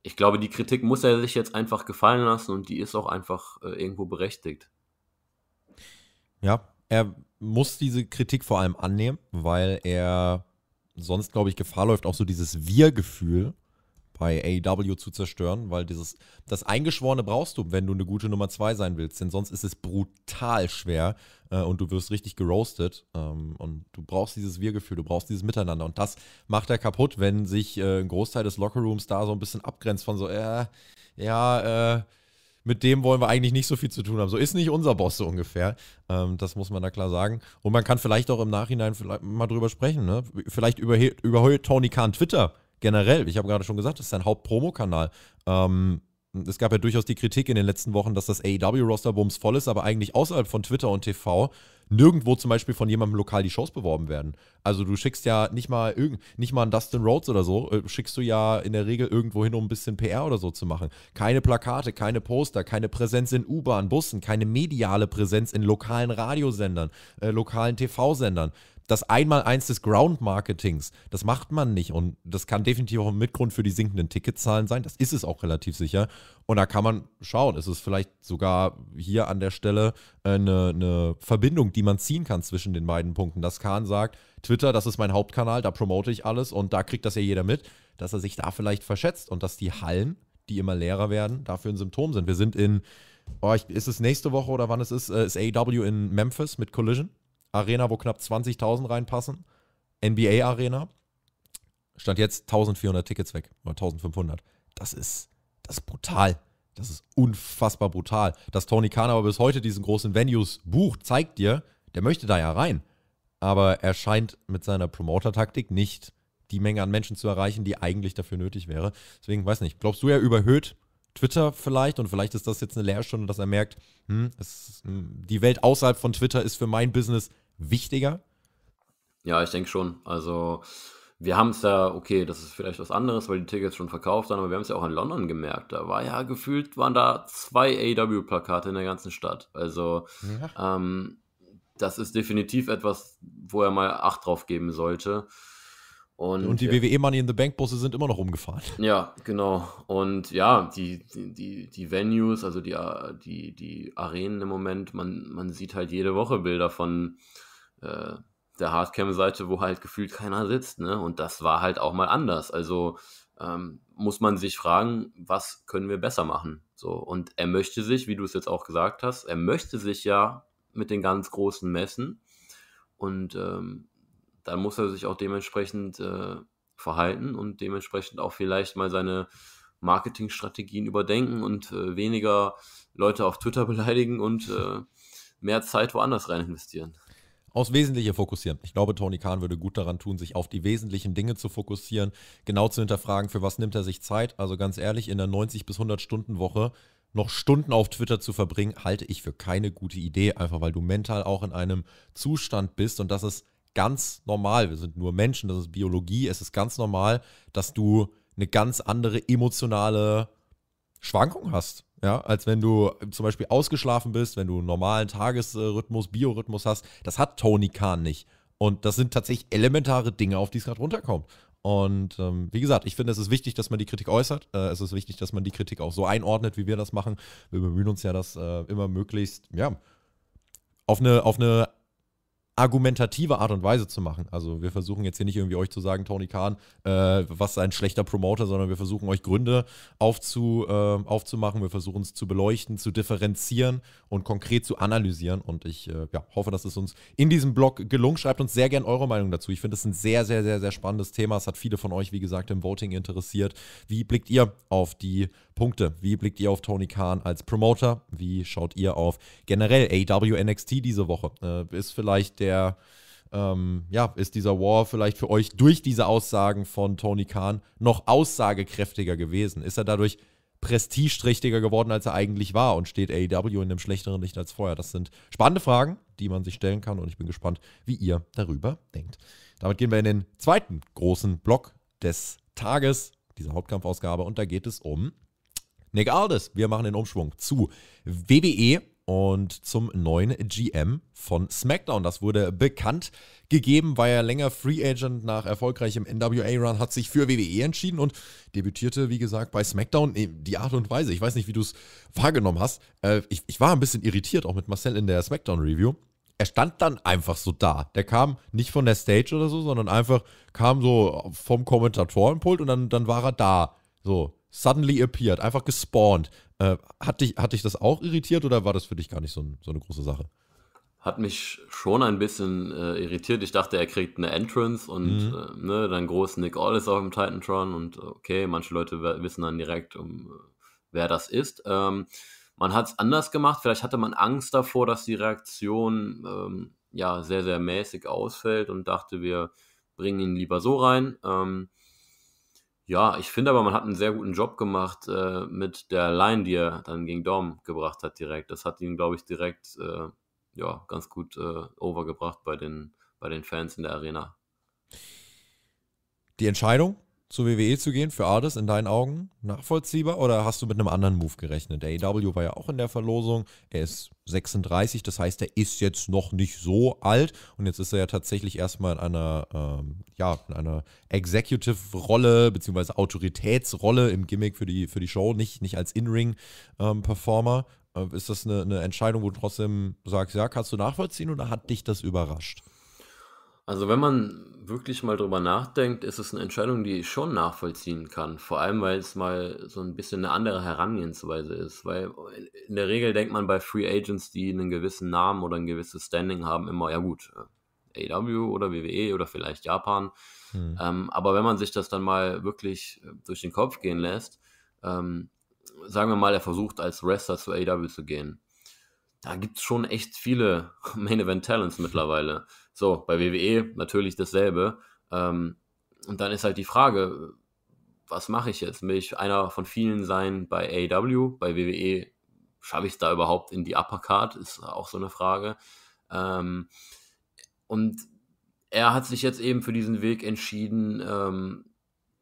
ich glaube, die Kritik muss er sich jetzt einfach gefallen lassen und die ist auch einfach äh, irgendwo berechtigt. Ja, er muss diese Kritik vor allem annehmen, weil er sonst, glaube ich, Gefahr läuft, auch so dieses Wir-Gefühl bei AEW zu zerstören, weil dieses das Eingeschworene brauchst du, wenn du eine gute Nummer 2 sein willst, denn sonst ist es brutal schwer äh, und du wirst richtig geroastet ähm, und du brauchst dieses wir du brauchst dieses Miteinander und das macht er kaputt, wenn sich äh, ein Großteil des Lockerrooms da so ein bisschen abgrenzt von so, äh, ja, äh, mit dem wollen wir eigentlich nicht so viel zu tun haben. So ist nicht unser Boss so ungefähr. Ähm, das muss man da klar sagen. Und man kann vielleicht auch im Nachhinein mal drüber sprechen. Ne? Vielleicht überholt Tony Khan Twitter generell, ich habe gerade schon gesagt, das ist sein Hauptpromokanal. Ähm, es gab ja durchaus die Kritik in den letzten Wochen, dass das AEW-Roster bums voll ist, aber eigentlich außerhalb von Twitter und TV nirgendwo zum Beispiel von jemandem lokal die Shows beworben werden. Also du schickst ja nicht mal irgend, nicht mal einen Dustin Rhodes oder so, äh, schickst du ja in der Regel irgendwo hin, um ein bisschen PR oder so zu machen. Keine Plakate, keine Poster, keine Präsenz in U-Bahn, Bussen, keine mediale Präsenz in lokalen Radiosendern, äh, lokalen TV-Sendern das Einmaleins des Ground-Marketings. Das macht man nicht und das kann definitiv auch ein Mitgrund für die sinkenden Ticketzahlen sein. Das ist es auch relativ sicher. Und da kann man schauen, ist es vielleicht sogar hier an der Stelle äh, eine, eine Verbindung, die man ziehen kann zwischen den beiden Punkten. Dass Kahn sagt, Twitter, das ist mein Hauptkanal, da promote ich alles und da kriegt das ja jeder mit, dass er sich da vielleicht verschätzt und dass die Hallen, die immer leerer werden, dafür ein Symptom sind. Wir sind in, oh, ich, ist es nächste Woche oder wann es ist, äh, ist AW in Memphis mit Collision? Arena, wo knapp 20.000 reinpassen. NBA Arena. Stand jetzt 1400 Tickets weg oder 1500. Das ist, das ist brutal. Das ist unfassbar brutal. Dass Tony Khan aber bis heute diesen großen Venues bucht, zeigt dir, der möchte da ja rein. Aber er scheint mit seiner Promoter-Taktik nicht die Menge an Menschen zu erreichen, die eigentlich dafür nötig wäre. Deswegen, weiß nicht, glaubst du, er überhöht Twitter vielleicht und vielleicht ist das jetzt eine Lehrstunde, dass er merkt, hm, es, hm, die Welt außerhalb von Twitter ist für mein Business wichtiger? Ja, ich denke schon. Also wir haben es ja, okay, das ist vielleicht was anderes, weil die Tickets schon verkauft sind, aber wir haben es ja auch in London gemerkt. Da war ja gefühlt, waren da zwei AW-Plakate in der ganzen Stadt. Also ja. ähm, das ist definitiv etwas, wo er mal Acht drauf geben sollte. Und, und die ja, WWE Money in the Bank Busse sind immer noch rumgefahren. *laughs* Ja, genau. Und ja, die, die, die Venues, also die, die, die Arenen im Moment, man, man sieht halt jede Woche Bilder von äh, der Hardcam-Seite, wo halt gefühlt keiner sitzt. Ne? Und das war halt auch mal anders. Also ähm, muss man sich fragen, was können wir besser machen? So, und er möchte sich, wie du es jetzt auch gesagt hast, er möchte sich ja mit den ganz Großen messen. Und ähm, dann muss er sich auch dementsprechend äh, verhalten und dementsprechend auch vielleicht mal seine Marketingstrategien überdenken und äh, weniger Leute auf Twitter *laughs* beleidigen und äh, mehr Zeit woanders rein investieren aufs Wesentliche fokussieren. Ich glaube, Tony Kahn würde gut daran tun, sich auf die wesentlichen Dinge zu fokussieren, genau zu hinterfragen, für was nimmt er sich Zeit. Also ganz ehrlich, in der 90 bis 100 Stunden Woche noch Stunden auf Twitter zu verbringen, halte ich für keine gute Idee, einfach weil du mental auch in einem Zustand bist und das ist ganz normal. Wir sind nur Menschen, das ist Biologie, es ist ganz normal, dass du eine ganz andere emotionale Schwankungen hast. Ja, als wenn du äh, zum Beispiel ausgeschlafen bist, wenn du einen normalen Tagesrhythmus, Biorhythmus hast. Das hat Tony Khan nicht. Und das sind tatsächlich elementare Dinge, auf die es gerade runterkommt. Und ähm, wie gesagt, ich finde, es ist wichtig, dass man die Kritik äußert. Äh, es ist wichtig, dass man die Kritik auch so einordnet, wie wir das machen. Wir bemühen uns ja, das äh, immer möglichst, ja, auf eine, auf eine argumentative Art und Weise zu machen. Also wir versuchen jetzt hier nicht irgendwie euch zu sagen, Tony Khan, äh, was ein schlechter Promoter, sondern wir versuchen euch Gründe aufzu, äh, aufzumachen, wir versuchen es zu beleuchten, zu differenzieren und konkret zu analysieren. Und ich äh, ja, hoffe, dass es uns in diesem Blog gelungen. Schreibt uns sehr gerne eure Meinung dazu. Ich finde es ein sehr, sehr, sehr, sehr spannendes Thema. Es hat viele von euch, wie gesagt, im Voting interessiert. Wie blickt ihr auf die Punkte. Wie blickt ihr auf Tony Khan als Promoter? Wie schaut ihr auf generell AW NXT diese Woche? Äh, ist vielleicht der, ähm, ja, ist dieser War vielleicht für euch durch diese Aussagen von Tony Khan noch aussagekräftiger gewesen? Ist er dadurch prestigeträchtiger geworden, als er eigentlich war und steht AEW in einem schlechteren Licht als vorher? Das sind spannende Fragen, die man sich stellen kann und ich bin gespannt, wie ihr darüber denkt. Damit gehen wir in den zweiten großen Block des Tages, dieser Hauptkampfausgabe, und da geht es um Nick Aldis, wir machen den Umschwung zu WWE und zum neuen GM von SmackDown. Das wurde bekannt gegeben, war ja länger Free Agent nach erfolgreichem NWA-Run, hat sich für WWE entschieden und debütierte, wie gesagt, bei SmackDown. Die Art und Weise, ich weiß nicht, wie du es wahrgenommen hast. Äh, ich, ich war ein bisschen irritiert, auch mit Marcel in der SmackDown-Review. Er stand dann einfach so da. Der kam nicht von der Stage oder so, sondern einfach kam so vom Kommentatorenpult und dann, dann war er da. So, suddenly appeared, einfach gespawnt. Äh, hat, dich, hat dich das auch irritiert oder war das für dich gar nicht so, ein, so eine große Sache? Hat mich schon ein bisschen äh, irritiert. Ich dachte, er kriegt eine Entrance und mhm. äh, ne, dann groß Nick All ist auf dem Titantron und äh, okay, manche Leute wissen dann direkt, um, wer das ist. Ähm, man hat es anders gemacht. Vielleicht hatte man Angst davor, dass die Reaktion ähm, ja sehr, sehr mäßig ausfällt und dachte, wir bringen ihn lieber so rein. Ähm, ja, ich finde aber, man hat einen sehr guten Job gemacht äh, mit der Line, die er dann gegen Dom gebracht hat direkt. Das hat ihn, glaube ich, direkt äh, ja, ganz gut äh, overgebracht bei den, bei den Fans in der Arena. Die Entscheidung zu WWE zu gehen für Ades in deinen Augen nachvollziehbar oder hast du mit einem anderen Move gerechnet? Der AEW war ja auch in der Verlosung. Er ist 36, das heißt, er ist jetzt noch nicht so alt und jetzt ist er ja tatsächlich erstmal in einer, ähm, ja, in einer Executive-Rolle beziehungsweise Autoritätsrolle im Gimmick für die, für die Show, nicht, nicht als In-Ring-Performer. Ähm, äh, ist das eine, eine Entscheidung, wo du trotzdem sagst, ja, kannst du nachvollziehen oder hat dich das überrascht? Also wenn man wirklich mal drüber nachdenkt, ist es eine Entscheidung, die ich schon nachvollziehen kann. Vor allem, weil es mal so ein bisschen eine andere Herangehensweise ist. Weil in der Regel denkt man bei Free Agents, die einen gewissen Namen oder ein gewisses Standing haben, immer, ja gut, äh, AW oder WWE oder vielleicht Japan. Hm. Ähm, aber wenn man sich das dann mal wirklich äh, durch den Kopf gehen lässt, ähm, sagen wir mal, er versucht als Wrestler zu AW zu gehen. Da gibt es schon echt viele *laughs* Main Event Talents mittlerweile. So, bei WWE natürlich dasselbe. Ähm, und dann ist halt die Frage, was mache ich jetzt? Will ich einer von vielen sein bei AEW? Bei WWE schaffe ich es da überhaupt in die Upper Card? Ist auch so eine Frage. Ähm, und er hat sich jetzt eben für diesen Weg entschieden, ähm,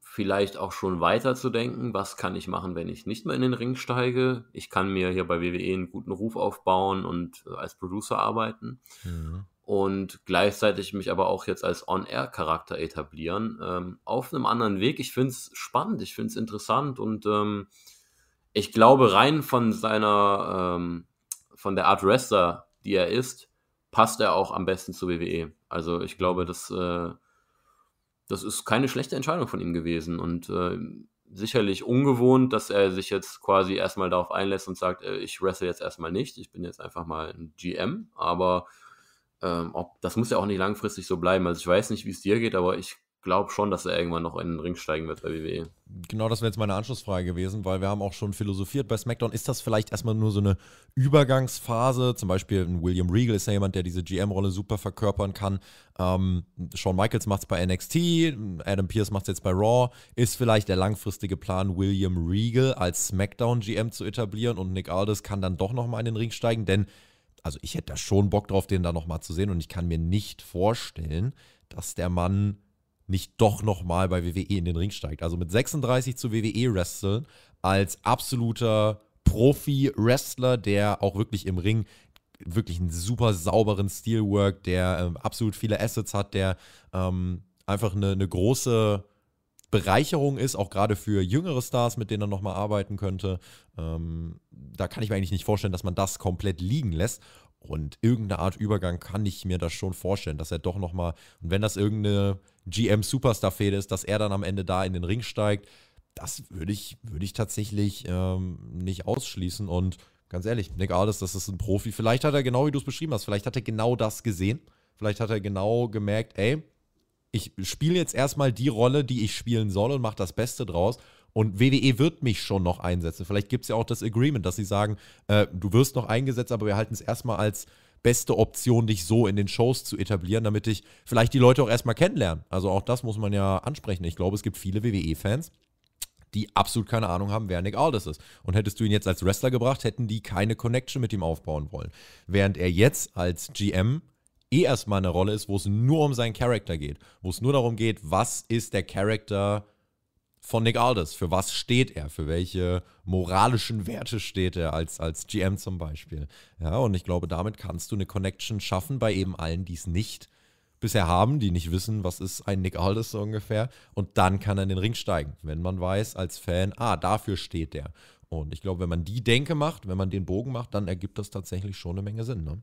vielleicht auch schon weiter zu denken, was kann ich machen, wenn ich nicht mehr in den Ring steige? Ich kann mir hier bei WWE einen guten Ruf aufbauen und äh, als Producer arbeiten. Ja. Mhm und gleichzeitig mich aber auch jetzt als On-Air-Charakter etablieren. Ähm, auf einem anderen Weg. Ich finde es spannend, ich finde es interessant und ähm, ich glaube, rein von seiner, ähm, von der Art Wrestler, die er ist, passt er auch am besten zu WWE. Also ich glaube, das, äh, das ist keine schlechte Entscheidung von ihm gewesen und äh, sicherlich ungewohnt, dass er sich jetzt quasi erstmal darauf einlässt und sagt, äh, ich wrestle jetzt erstmal nicht, ich bin jetzt einfach mal ein GM, aber ähm, ob, das muss ja auch nicht langfristig so bleiben. Also ich weiß nicht, wie es dir geht, aber ich glaube schon, dass er irgendwann noch in den Ring steigen wird bei WWE. Genau, das wäre jetzt meine Anschlussfrage gewesen, weil wir haben auch schon philosophiert bei SmackDown. Ist das vielleicht erstmal nur so eine Übergangsphase? Zum Beispiel ein William Regal ist ja jemand, der diese GM-Rolle super verkörpern kann. Ähm, Shawn Michaels macht es bei NXT, Adam Pierce macht es jetzt bei Raw. Ist vielleicht der langfristige Plan, William Regal als SmackDown-GM zu etablieren und Nick Aldis kann dann doch nochmal in den Ring steigen, denn also ich hätte da schon Bock drauf, den da nochmal zu sehen. Und ich kann mir nicht vorstellen, dass der Mann nicht doch nochmal bei WWE in den Ring steigt. Also mit 36 zu WWE wresteln, als absoluter Profi-Wrestler, der auch wirklich im Ring wirklich einen super sauberen Steelwork, der ähm, absolut viele Assets hat, der ähm, einfach eine, eine große Bereicherung ist, auch gerade für jüngere Stars, mit denen er nochmal arbeiten könnte. Ähm, da kann ich mir eigentlich nicht vorstellen, dass man das komplett liegen lässt. Und irgendeine Art Übergang kann ich mir das schon vorstellen, dass er doch nochmal, und wenn das irgendeine GM-Superstar-Fehde ist, dass er dann am Ende da in den Ring steigt, das würde ich, würd ich tatsächlich ähm, nicht ausschließen. Und ganz ehrlich, Nick Aldis, das ist ein Profi. Vielleicht hat er genau, wie du es beschrieben hast, vielleicht hat er genau das gesehen. Vielleicht hat er genau gemerkt, ey, ich spiele jetzt erstmal die Rolle, die ich spielen soll und mache das Beste draus. Und WWE wird mich schon noch einsetzen. Vielleicht gibt es ja auch das Agreement, dass sie sagen, äh, du wirst noch eingesetzt, aber wir halten es erstmal als beste Option, dich so in den Shows zu etablieren, damit ich vielleicht die Leute auch erstmal kennenlernen. Also auch das muss man ja ansprechen. Ich glaube, es gibt viele WWE-Fans, die absolut keine Ahnung haben, wer Nick Aldis ist. Und hättest du ihn jetzt als Wrestler gebracht, hätten die keine Connection mit ihm aufbauen wollen. Während er jetzt als GM eh erstmal eine Rolle ist, wo es nur um seinen Charakter geht. Wo es nur darum geht, was ist der Charakter von Nick Aldis? Für was steht er? Für welche moralischen Werte steht er als, als GM zum Beispiel? Ja, und ich glaube, damit kannst du eine Connection schaffen bei eben allen, die es nicht bisher haben, die nicht wissen, was ist ein Nick Aldis so ungefähr. Und dann kann er in den Ring steigen, wenn man weiß als Fan, ah, dafür steht der. Und ich glaube, wenn man die Denke macht, wenn man den Bogen macht, dann ergibt das tatsächlich schon eine Menge Sinn. Ne?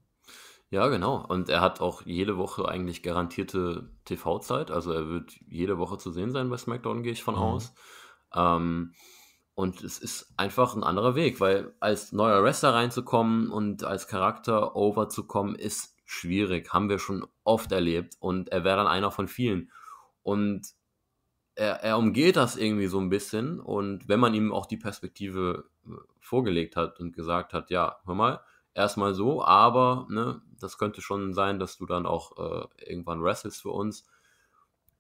Ja, genau. Und er hat auch jede Woche eigentlich garantierte TV-Zeit. Also er wird jede Woche zu sehen sein bei SmackDown, gehe ich von mhm. aus. Ähm, und es ist einfach ein anderer Weg, weil als neuer Wrestler reinzukommen und als Charakter overzukommen, ist schwierig. Haben wir schon oft erlebt. Und er wäre dann einer von vielen. Und er, er umgeht das irgendwie so ein bisschen. Und wenn man ihm auch die Perspektive äh, vorgelegt hat und gesagt hat, ja, hör mal, erstmal so, aber ne, das könnte schon sein, dass du dann auch äh, irgendwann wrestlest für uns.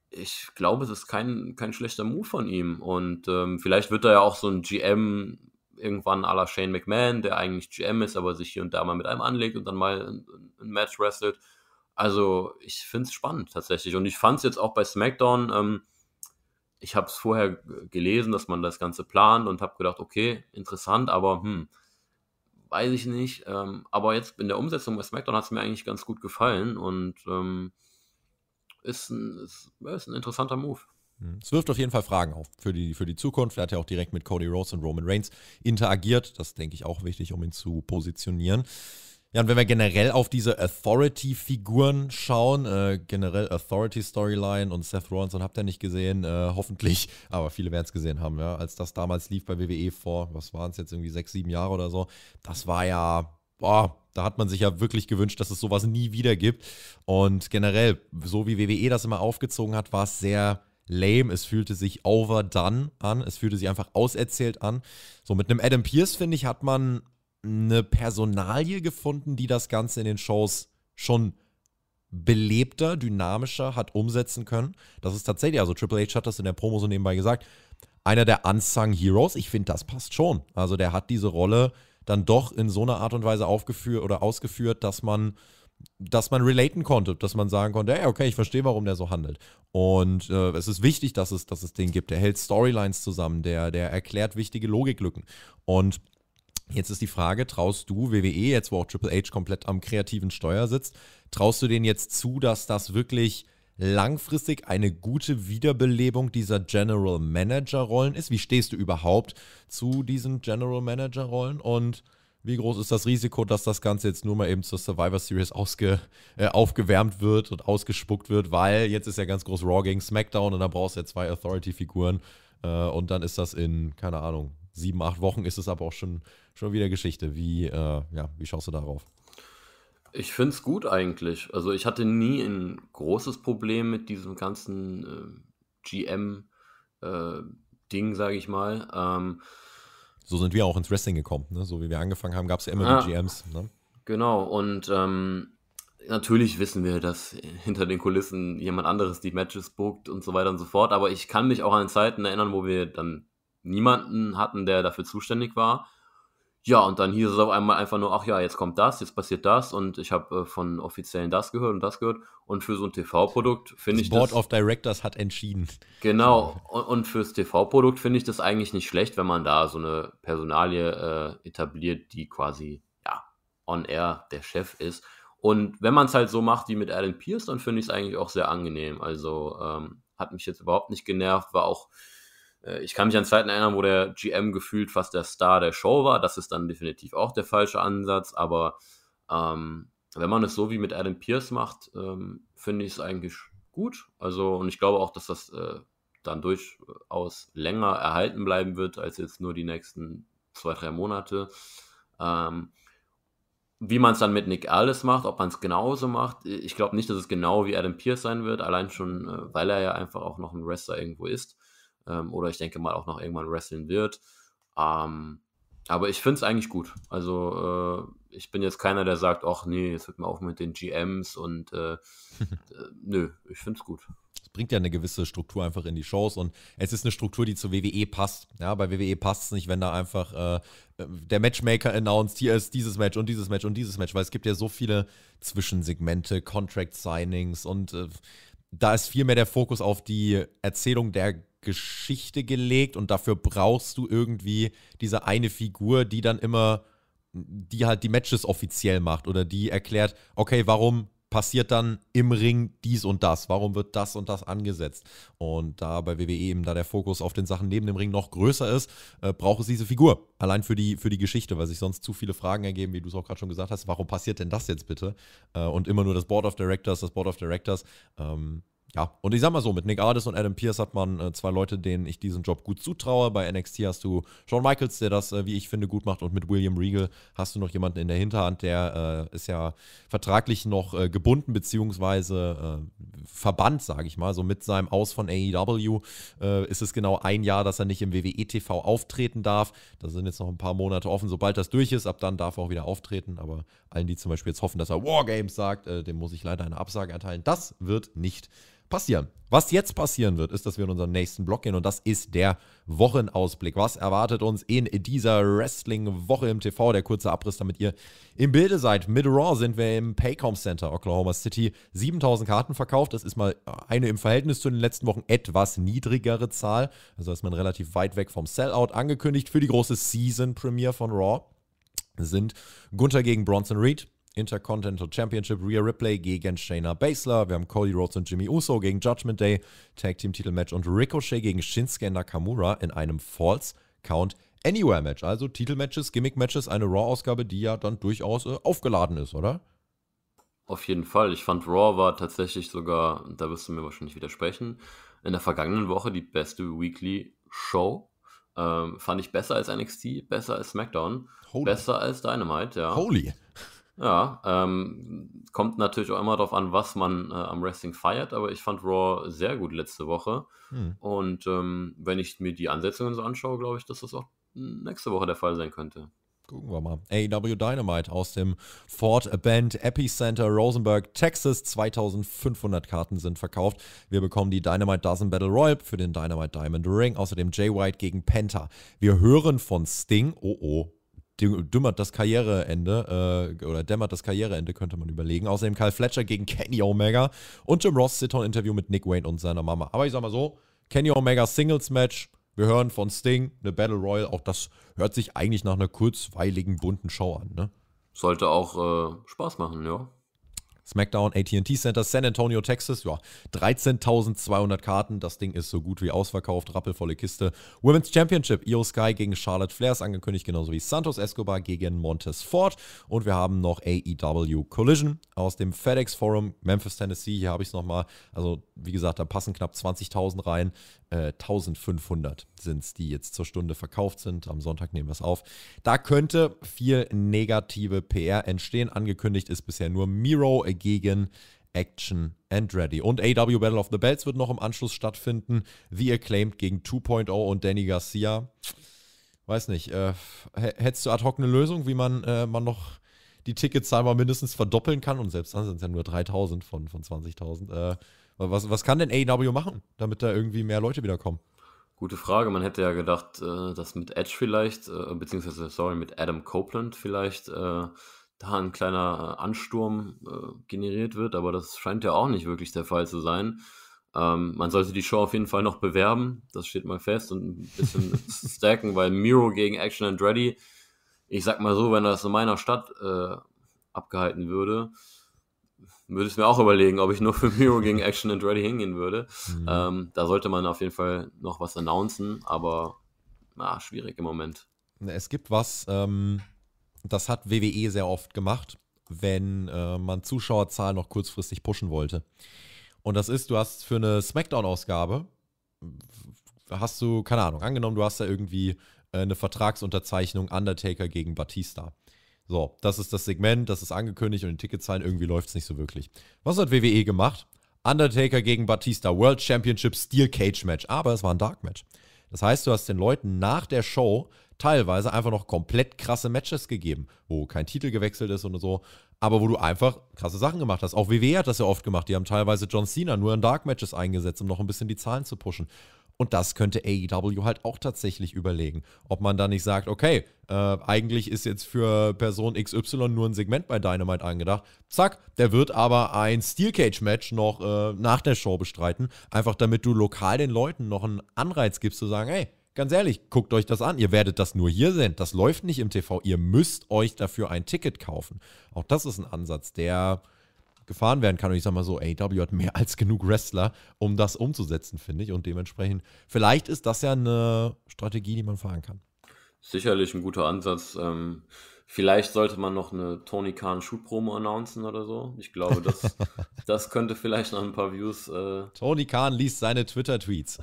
Ich glaube, es ist kein, kein schlechter Move von ihm. Und ähm, vielleicht wird er ja auch so ein GM irgendwann à la Shane McMahon, der eigentlich GM ist, aber sich hier und da mal mit einem anlegt und dann mal ein, ein Match wrestelt. Also, ich finde es spannend tatsächlich. Und ich fand es jetzt auch bei SmackDown. Ähm, ich habe es vorher gelesen, dass man das Ganze plant und habe gedacht, okay, interessant, aber hm, weiß ich nicht. Ähm, aber jetzt in der Umsetzung bei SmackDown hat es mir eigentlich ganz gut gefallen und ähm, ist, ein, ist, ist ein interessanter Move. Hm. Es wirft auf jeden Fall Fragen auf für die, für die Zukunft. Er hat ja auch direkt mit Cody Rhodes und Roman Reigns interagiert. Das denke ich auch wichtig, um ihn zu positionieren. Ja, und wenn wir generell auf diese Authority-Figuren schauen, äh, generell Authority-Storyline und Seth Rollins, habt ihr nicht gesehen, äh, hoffentlich, *laughs* aber viele werden es gesehen haben, ja. Als das damals lief bei WWE vor, was waren es jetzt, irgendwie sechs, sieben Jahre oder so, das war ja, boah, da hat man sich ja wirklich gewünscht, dass es sowas nie wieder gibt. Und generell, so wie WWE das immer aufgezogen hat, war es sehr lame, es fühlte sich overdone an, es fühlte sich einfach auserzählt an. So mit einem Adam Pierce, finde ich, hat man eine Personalie gefunden, die das Ganze in den Shows schon belebter, dynamischer hat umsetzen können. Das ist tatsächlich, also Triple H hat das in der Promo so nebenbei gesagt, einer der unsung Heroes. Ich finde, das passt schon. Also der hat diese Rolle dann doch in so einer Art und Weise aufgeführt oder ausgeführt, dass man, dass man relaten konnte, dass man sagen konnte, hey, okay, ich verstehe, warum der so handelt. Und äh, es ist wichtig, dass es, dass es den gibt. Der hält Storylines zusammen, der, der erklärt wichtige Logiklücken. Und Jetzt ist die Frage, traust du WWE, jetzt wo auch Triple H komplett am kreativen Steuer sitzt, traust du denen jetzt zu, dass das wirklich langfristig eine gute Wiederbelebung dieser General Manager Rollen ist? Wie stehst du überhaupt zu diesen General Manager Rollen und wie groß ist das Risiko, dass das Ganze jetzt nur mal eben zur Survivor Series ausge, äh, aufgewärmt wird und ausgespuckt wird, weil jetzt ist ja ganz groß Raw gegen SmackDown und da brauchst du ja zwei Authority-Figuren äh, und dann ist das in, keine Ahnung, sieben, acht Wochen ist es aber auch schon, schon wieder Geschichte. Wie, äh, ja, wie schaust du darauf? Ich finde es gut eigentlich. Also ich hatte nie ein großes Problem mit diesem ganzen äh, GM-Ding, äh, sage ich mal. Ähm, so sind wir auch ins Wrestling gekommen. Ne? So wie wir angefangen haben, gab es ja immer ah, die GMs. Ne? Genau, und ähm, natürlich wissen wir, dass hinter den Kulissen jemand anderes die Matches bookt und so weiter und so fort. Aber ich kann mich auch an Zeiten erinnern, wo wir dann niemanden hatten, der dafür zuständig war. Ja, und dann hieß es auf einmal einfach nur, ach ja, jetzt kommt das, jetzt passiert das und ich habe äh, von Offiziellen das gehört und das gehört. Und für so ein TV-Produkt finde ich Board das. Board of Directors hat entschieden. Genau, und, *laughs* und fürs TV-Produkt finde ich das eigentlich nicht schlecht, wenn man da so eine Personalie äh, etabliert, die quasi, ja, on air der Chef ist. Und wenn man es halt so macht wie mit Alan Pierce, dann finde ich es eigentlich auch sehr angenehm. Also ähm, hat mich jetzt überhaupt nicht genervt, war auch äh, ich kann mich an Zeiten erinnern, wo der GM gefühlt fast der Star der Show war. Das ist dann definitiv auch der falsche Ansatz. Aber ähm, wenn man es so wie mit Adam Pierce macht, ähm, finde ich es eigentlich gut. Also, und ich glaube auch, dass das äh, dann durchaus länger erhalten bleiben wird, als jetzt nur die nächsten zwei, drei Monate. Ähm, wie man es dann mit Nick Alles macht, ob man es genauso macht, äh, ich glaube nicht, dass es genau wie Adam Pierce sein wird, allein schon, äh, weil er ja einfach auch noch ein Wrestler irgendwo ist. Ähm, oder ich denke mal auch noch irgendwann wresteln wird. Ähm, aber ich finde es eigentlich gut. Also äh, ich bin jetzt keiner, der sagt, ach nee, jetzt hört mal auf mit den GMs und äh, äh *laughs* nö, ich finde es gut. Es bringt ja eine gewisse Struktur einfach in die Shows und es ist eine Struktur, die zu WWE passt. Ja, bei WWE passt es nicht, wenn da einfach äh, der Matchmaker announced, hier ist dieses Match und dieses Match und dieses Match, weil es gibt ja so viele Zwischensegmente, Contract Signings und äh, da ist viel mehr der Fokus auf die Erzählung der Geschichte gelegt und dafür brauchst du irgendwie diese eine Figur, die dann immer, die halt die Matches offiziell macht oder die erklärt, okay, warum passiert dann im Ring dies und das? Warum wird das und das angesetzt? Und da bei WWE eben da der Fokus auf den Sachen neben dem Ring noch größer ist, äh, braucht es diese Figur. Allein für die, für die Geschichte, weil sich sonst zu viele Fragen ergeben, wie du es auch gerade schon gesagt hast, warum passiert denn das jetzt bitte? Äh, und immer nur das Board of Directors, das Board of Directors. Ähm, ja, und ich sag mal so, mit Nick Aldis und Adam Pierce hat man äh, zwei Leute, denen ich diesen Job gut zutraue. Bei NXT hast du Shawn Michaels, der das, äh, wie ich finde, gut macht. Und mit William Regal hast du noch jemanden in der Hinterhand, der äh, ist ja vertraglich noch äh, gebunden, beziehungsweise äh, verbannt, sage ich mal. So mit seinem Aus von AEW äh, ist es genau ein Jahr, dass er nicht im WWE-TV auftreten darf. Da sind jetzt noch ein paar Monate offen. Sobald das durch ist, ab dann darf er auch wieder auftreten. Aber allen, die zum Beispiel jetzt hoffen, dass er Wargames sagt, dem muss ich leider eine Absage erteilen. Das wird nicht passieren. Was jetzt passieren wird, ist, dass wir in unseren nächsten Block gehen und das ist der Wochenausblick. Was erwartet uns in dieser Wrestling-Woche im TV? Der kurze Abriss, damit ihr im Bilde seid. Mit Raw sind wir im Paycom Center, Oklahoma City. 7000 Karten verkauft. Das ist mal eine im Verhältnis zu den letzten Wochen etwas niedrigere Zahl. Also ist man relativ weit weg vom Sellout. Angekündigt für die große Season-Premiere von Raw sind Gunther gegen Bronson Reed. Intercontinental Championship, Rear Ripley gegen Shayna Baszler. Wir haben Cody Rhodes und Jimmy Uso gegen Judgment Day, Tag Team Titelmatch und Ricochet gegen Shinsuke Nakamura in einem False Count Anywhere Match. Also Titelmatches, Gimmick Matches, eine Raw-Ausgabe, die ja dann durchaus äh, aufgeladen ist, oder? Auf jeden Fall. Ich fand Raw war tatsächlich sogar, da wirst du mir wahrscheinlich widersprechen, in der vergangenen Woche die beste Weekly Show. Ähm, fand ich besser als NXT, besser als SmackDown, Holy. besser als Dynamite, ja. Holy! Ja, ähm, kommt natürlich auch immer darauf an, was man äh, am Wrestling feiert, aber ich fand Raw sehr gut letzte Woche. Hm. Und ähm, wenn ich mir die Ansetzungen so anschaue, glaube ich, dass das auch nächste Woche der Fall sein könnte. Gucken wir mal. AW e Dynamite aus dem Ford Bend Epicenter Rosenberg, Texas. 2500 Karten sind verkauft. Wir bekommen die Dynamite Dozen Battle Royal für den Dynamite Diamond Ring. Außerdem Jay White gegen Penta. Wir hören von Sting. Oh oh, dümmert das Karriereende äh, oder dämmert das Karriereende, könnte man überlegen. Außerdem Kyle Fletcher gegen Kenny Omega und Jim Ross Sitton-Interview mit Nick Wayne und seiner Mama. Aber ich sag mal so, Kenny Omega Singles-Match, wir hören von Sting, eine Battle Royal, auch das hört sich eigentlich nach einer kurzweiligen, bunten Show an, ne? Sollte auch äh, Spaß machen, ja. SmackDown, ATT Center, San Antonio, Texas. Ja, 13.200 Karten. Das Ding ist so gut wie ausverkauft. Rappelvolle Kiste. Women's Championship. Io Sky gegen Charlotte Flair ist angekündigt, genauso wie Santos Escobar gegen Montes Ford. Und wir haben noch AEW Collision aus dem FedEx Forum, Memphis, Tennessee. Hier habe ich es nochmal. Also, wie gesagt, da passen knapp 20.000 rein. Äh, 1500 sind es, die jetzt zur Stunde verkauft sind. Am Sonntag nehmen wir es auf. Da könnte viel negative PR entstehen. Angekündigt ist bisher nur Miro gegen Action and Ready. Und AW Battle of the Belts wird noch im Anschluss stattfinden. The Acclaimed gegen 2.0 und Danny Garcia. Weiß nicht, äh, hättest du ad hoc eine Lösung, wie man, äh, man noch die Ticketzahl mal mindestens verdoppeln kann? Und selbst dann sind es ja nur 3000 von, von 20.000. Äh, was, was kann denn AEW machen, damit da irgendwie mehr Leute wiederkommen? Gute Frage. Man hätte ja gedacht, äh, dass mit Edge vielleicht, äh, beziehungsweise, sorry, mit Adam Copeland vielleicht äh, da ein kleiner äh, Ansturm äh, generiert wird, aber das scheint ja auch nicht wirklich der Fall zu sein. Ähm, man sollte die Show auf jeden Fall noch bewerben, das steht mal fest, und ein bisschen *laughs* stacken, weil Miro gegen Action and Ready, ich sag mal so, wenn das in meiner Stadt äh, abgehalten würde, würde ich mir auch überlegen, ob ich nur für Miro gegen Action and Ready hingehen würde. Mhm. Ähm, da sollte man auf jeden Fall noch was announcen, aber na, schwierig im Moment. Es gibt was, ähm, das hat WWE sehr oft gemacht, wenn äh, man Zuschauerzahlen noch kurzfristig pushen wollte. Und das ist, du hast für eine Smackdown-Ausgabe, hast du, keine Ahnung, angenommen, du hast da irgendwie äh, eine Vertragsunterzeichnung Undertaker gegen Batista. So, das ist das Segment, das ist angekündigt und die Ticketzahlen irgendwie läuft es nicht so wirklich. Was hat WWE gemacht? Undertaker gegen Batista, World Championship Steel Cage Match. Aber es war ein Dark Match. Das heißt, du hast den Leuten nach der Show teilweise einfach noch komplett krasse Matches gegeben, wo kein Titel gewechselt ist und so, aber wo du einfach krasse Sachen gemacht hast. Auch WWE hat das ja oft gemacht. Die haben teilweise John Cena nur in Dark Matches eingesetzt, um noch ein bisschen die Zahlen zu pushen. Und das könnte AEW halt auch tatsächlich überlegen, ob man da nicht sagt, okay, äh, eigentlich ist jetzt für Person XY nur ein Segment bei Dynamite angedacht. Zack, der wird aber ein Steel Cage Match noch äh, nach der Show bestreiten, einfach damit du lokal den Leuten noch einen Anreiz gibst zu sagen, hey, Ganz ehrlich, guckt euch das an. Ihr werdet das nur hier sehen. Das läuft nicht im TV. Ihr müsst euch dafür ein Ticket kaufen. Auch das ist ein Ansatz, der gefahren werden kann. Und ich sage mal so, AW hat mehr als genug Wrestler, um das umzusetzen, finde ich. Und dementsprechend, vielleicht ist das ja eine Strategie, die man fahren kann. Sicherlich ein guter Ansatz. Ähm, vielleicht sollte man noch eine Tony Khan Shoot Promo announcen oder so. Ich glaube, das, *laughs* das könnte vielleicht noch ein paar Views. Äh Tony Khan liest seine Twitter-Tweets.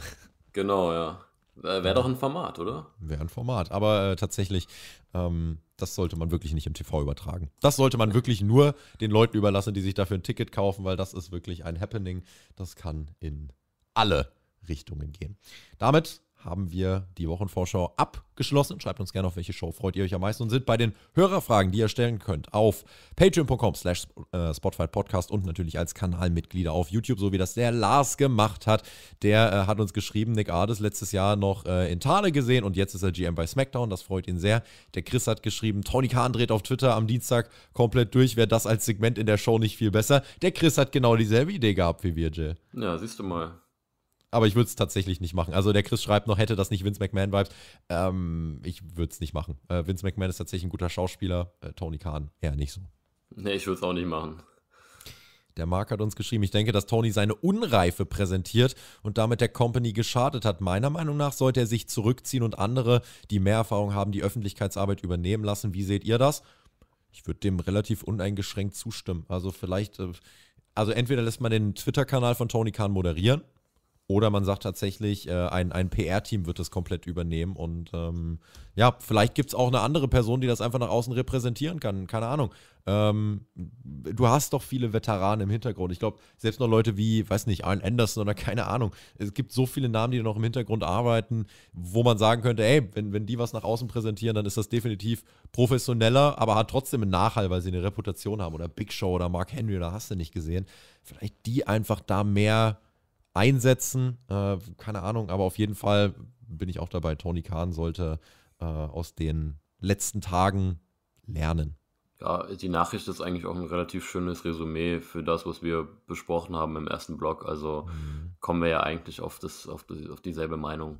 Genau, ja. Wäre doch ein Format, oder? Wäre ein Format. Aber äh, tatsächlich, ähm, das sollte man wirklich nicht im TV übertragen. Das sollte man wirklich nur den Leuten überlassen, die sich dafür ein Ticket kaufen, weil das ist wirklich ein Happening. Das kann in alle Richtungen gehen. Damit haben wir die Wochenvorschau abgeschlossen. Schreibt uns gerne, auf welche Show freut ihr euch am meisten und sind bei den Hörerfragen, die ihr stellen könnt, auf patreon.com slash äh, Spotify Podcast und natürlich als Kanalmitglieder auf YouTube, so wie das der Lars gemacht hat. Der äh, hat uns geschrieben, Nick Ardes letztes Jahr noch äh, in Tale gesehen und jetzt ist er GM bei SmackDown. Das freut ihn sehr. Der Chris hat geschrieben, Tony Khan dreht auf Twitter am Dienstag komplett durch. Wäre das als Segment in der Show nicht viel besser? Der Chris hat genau dieselbe Idee gehabt wie wir, Jay. Ja, siehst du mal aber ich würde es tatsächlich nicht machen. Also der Chris schreibt noch, hätte das nicht Vince McMahon-Vibes. Ähm, ich würde es nicht machen. Äh, Vince McMahon ist tatsächlich ein guter Schauspieler, äh, Tony Khan eher nicht so. Nee, ich würde es auch nicht machen. Der Mark hat uns geschrieben, ich denke, dass Tony seine Unreife präsentiert und damit der Company geschadet hat. Meiner Meinung nach sollte er sich zurückziehen und andere, die mehr Erfahrung haben, die Öffentlichkeitsarbeit übernehmen lassen. Wie seht ihr das? Ich würde dem relativ uneingeschränkt zustimmen. Also vielleicht, äh, also entweder lässt man den Twitter-Kanal von Tony Khan moderieren oder man sagt tatsächlich, äh, ein, ein PR-Team wird das komplett übernehmen. Und ähm, ja, vielleicht gibt es auch eine andere Person, die das einfach nach außen repräsentieren kann. Keine Ahnung. Ähm, du hast doch viele Veteranen im Hintergrund. Ich glaube, selbst noch Leute wie, weiß nicht, Arne Anderson oder *laughs* keine Ahnung. Es gibt so viele Namen, die noch im Hintergrund arbeiten, wo man sagen könnte, ey, wenn, wenn die was nach außen präsentieren, dann ist das definitiv professioneller, aber hat trotzdem einen Nachhall, weil sie eine Reputation haben. Oder Big Show oder Mark Henry oder hast du nicht gesehen. Vielleicht die einfach da mehr einsetzen. Äh, keine Ahnung, aber auf jeden Fall bin ich auch dabei. Tony Kahn sollte äh, aus den letzten Tagen lernen. Ja, die Nachricht ist eigentlich auch ein relativ schönes Resümee für das, was wir besprochen haben im ersten Blog. Also mhm. kommen wir ja eigentlich auf, das, auf, das, auf dieselbe Meinung.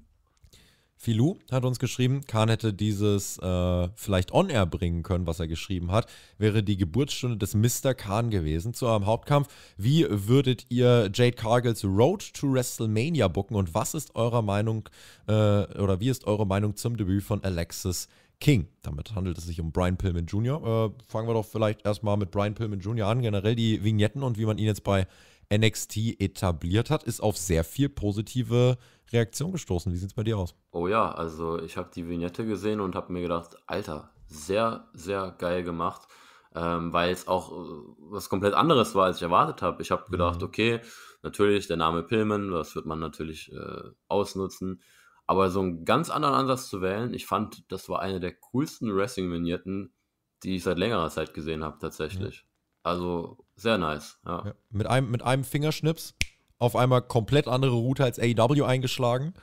Filou hat uns geschrieben, Kahn hätte dieses äh, vielleicht on-air bringen können, was er geschrieben hat, wäre die Geburtsstunde des Mr. Kahn gewesen zu eurem Hauptkampf. Wie würdet ihr Jade Cargills Road to WrestleMania bucken und was ist eurer Meinung äh, oder wie ist eure Meinung zum Debüt von Alexis King? Damit handelt es sich um Brian Pillman Jr. Äh, fangen wir doch vielleicht erstmal mit Brian Pillman Jr. an, generell die Vignetten und wie man ihn jetzt bei NXT etabliert hat, ist auf sehr viel positive äh, Reaktion gestoßen. Wie sieht es bei dir aus? Oh ja, also ich habe die Vignette gesehen und habe mir gedacht, Alter, sehr, sehr geil gemacht, ähm, weil es auch äh, was komplett anderes war, als ich erwartet habe. Ich habe mhm. gedacht, mhm. okay, natürlich der Name Pillman, das wird man natürlich äh, ausnutzen. Aber so einen ganz anderen Ansatz zu wählen, ich fand, das war eine der coolsten Wrestling-Vignetten, die ich seit längerer Zeit gesehen habe, tatsächlich. Mhm. Also sehr nice. Ja. Ja. Mit, einem, mit einem Fingerschnips auf einmal komplett andere Route als AEW eingeschlagen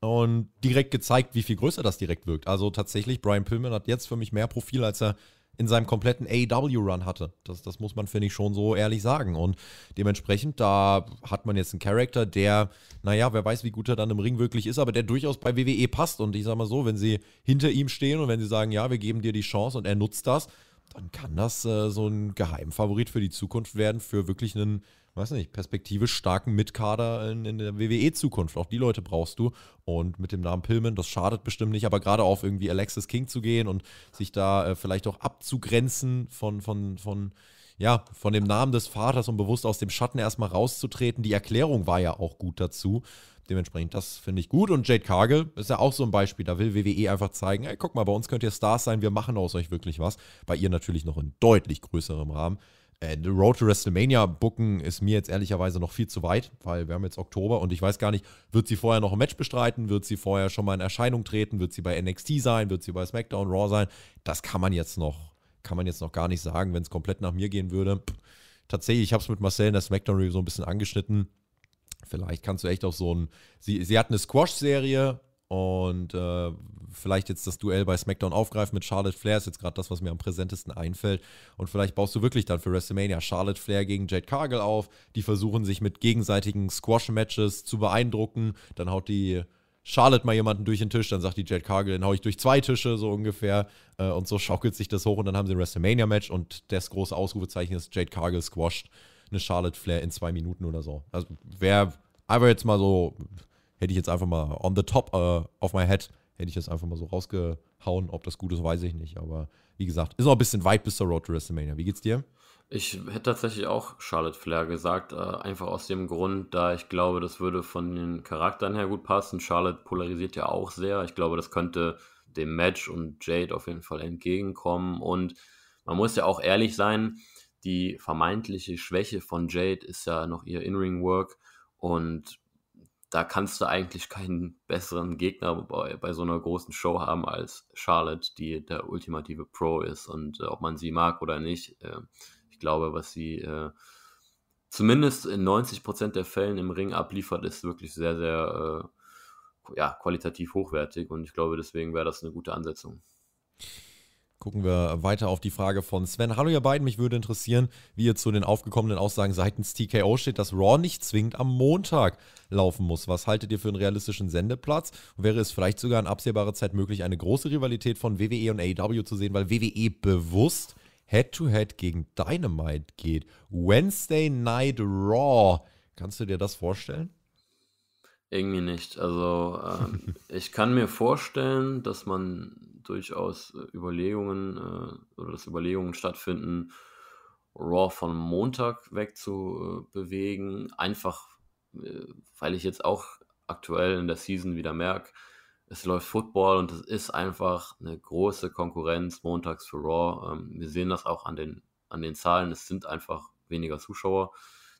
und direkt gezeigt, wie viel größer das direkt wirkt. Also tatsächlich, Brian Pillman hat jetzt für mich mehr Profil, als er in seinem kompletten AEW-Run hatte. Das, das muss man, finde ich, schon so ehrlich sagen. Und dementsprechend, da hat man jetzt einen Charakter, der, naja, wer weiß, wie gut er dann im Ring wirklich ist, aber der durchaus bei WWE passt. Und ich sage mal so, wenn sie hinter ihm stehen und wenn sie sagen, ja, wir geben dir die Chance und er nutzt das, dann kann das äh, so ein Geheimfavorit für die Zukunft werden, für wirklich einen, weiß nicht, perspektivisch starken Mitkader in, in der WWE-Zukunft. Auch die Leute brauchst du. Und mit dem Namen Pillman, das schadet bestimmt nicht, aber gerade auf irgendwie Alexis King zu gehen und sich da äh, vielleicht auch abzugrenzen von, von, von, ja, von dem Namen des Vaters und bewusst aus dem Schatten erstmal rauszutreten. Die Erklärung war ja auch gut dazu. Dementsprechend, das finde ich gut. Und Jade Cargill ist ja auch so ein Beispiel. Da will WWE einfach zeigen, ey, guck mal, bei uns könnt ihr Stars sein, wir machen aus euch wirklich was. Bei ihr natürlich noch in deutlich größerem Rahmen. Äh, The Road to WrestleMania booken ist mir jetzt ehrlicherweise noch viel zu weit, weil wir haben jetzt Oktober und ich weiß gar nicht, wird sie vorher noch ein Match bestreiten, wird sie vorher schon mal in Erscheinung treten, wird sie bei NXT sein, wird sie bei SmackDown Raw sein. Das kann man jetzt noch, kann man jetzt noch gar nicht sagen, wenn es komplett nach mir gehen würde. Pff, tatsächlich, ich habe es mit Marcel in der SmackDown Review so ein bisschen angeschnitten vielleicht kannst du echt auch so ein. Sie, sie hat eine Squash-Serie und äh, vielleicht jetzt das Duell bei SmackDown aufgreifen mit Charlotte Flair ist jetzt gerade das, was mir am präsentesten einfällt. Und vielleicht baust du wirklich dann für WrestleMania Charlotte Flair gegen Jade Cargill auf. Die versuchen sich mit gegenseitigen Squash-Matches zu beeindrucken. Dann haut die Charlotte mal jemanden durch den Tisch, dann sagt die Jade Cargill, dann hau ich durch zwei Tische, so ungefähr. Äh, und so schaukelt sich das hoch und dann haben sie ein WrestleMania-Match und das große Ausrufezeichen ist Jade Cargill squashed eine Charlotte Flair in zwei Minuten oder so. Also wäre einfach jetzt mal so, hätte ich jetzt einfach mal on the top uh, of my head, hätte ich jetzt einfach mal so rausgehauen. Ob das gut ist, weiß ich nicht. Aber wie gesagt, ist noch ein bisschen weit bis zur Road to WrestleMania. Wie geht's dir? Ich hätte tatsächlich auch Charlotte Flair gesagt, äh, einfach aus dem Grund, da ich glaube, das würde von den Charakteren her gut passen. Charlotte polarisiert ja auch sehr. Ich glaube, das könnte dem Match und Jade auf jeden Fall entgegenkommen. Und man muss ja auch ehrlich sein, die vermeintliche Schwäche von Jade ist ja noch ihr In-Ring-Work und da kannst du eigentlich keinen besseren Gegner bei, bei, so einer großen Show haben als Charlotte, die der ultimative Pro ist. Und äh, ob man sie mag oder nicht, äh, ich glaube, was sie äh, zumindest in 90% der Fällen im Ring abliefert, ist wirklich sehr, sehr äh, ja, qualitativ hochwertig. Und ich glaube, deswegen wäre das eine gute Ansetzung. Gucken wir weiter auf die Frage von Sven. Hallo ihr beiden, mich würde interessieren, wie ihr zu den aufgekommenen Aussagen seitens TKO steht, dass Raw nicht zwingend am Montag laufen muss. Was haltet ihr für einen realistischen Sendeplatz? Wäre es vielleicht sogar in absehbarer Zeit möglich, eine große Rivalität von WWE und AEW zu sehen, weil WWE bewusst Head-to-Head -head gegen Dynamite geht? Wednesday Night Raw. Kannst du dir das vorstellen? Irgendwie nicht. Also ähm, *laughs* ich kann mir vorstellen, dass man durchaus äh, Überlegungen äh, oder dass Überlegungen stattfinden, Raw von Montag wegzubewegen. Äh, einfach, weil ich jetzt auch aktuell in der Season wieder merke, es läuft Football und es ist einfach eine große Konkurrenz montags für Raw. Ähm, wir sehen das auch an den, an den Zahlen. Es sind einfach weniger Zuschauer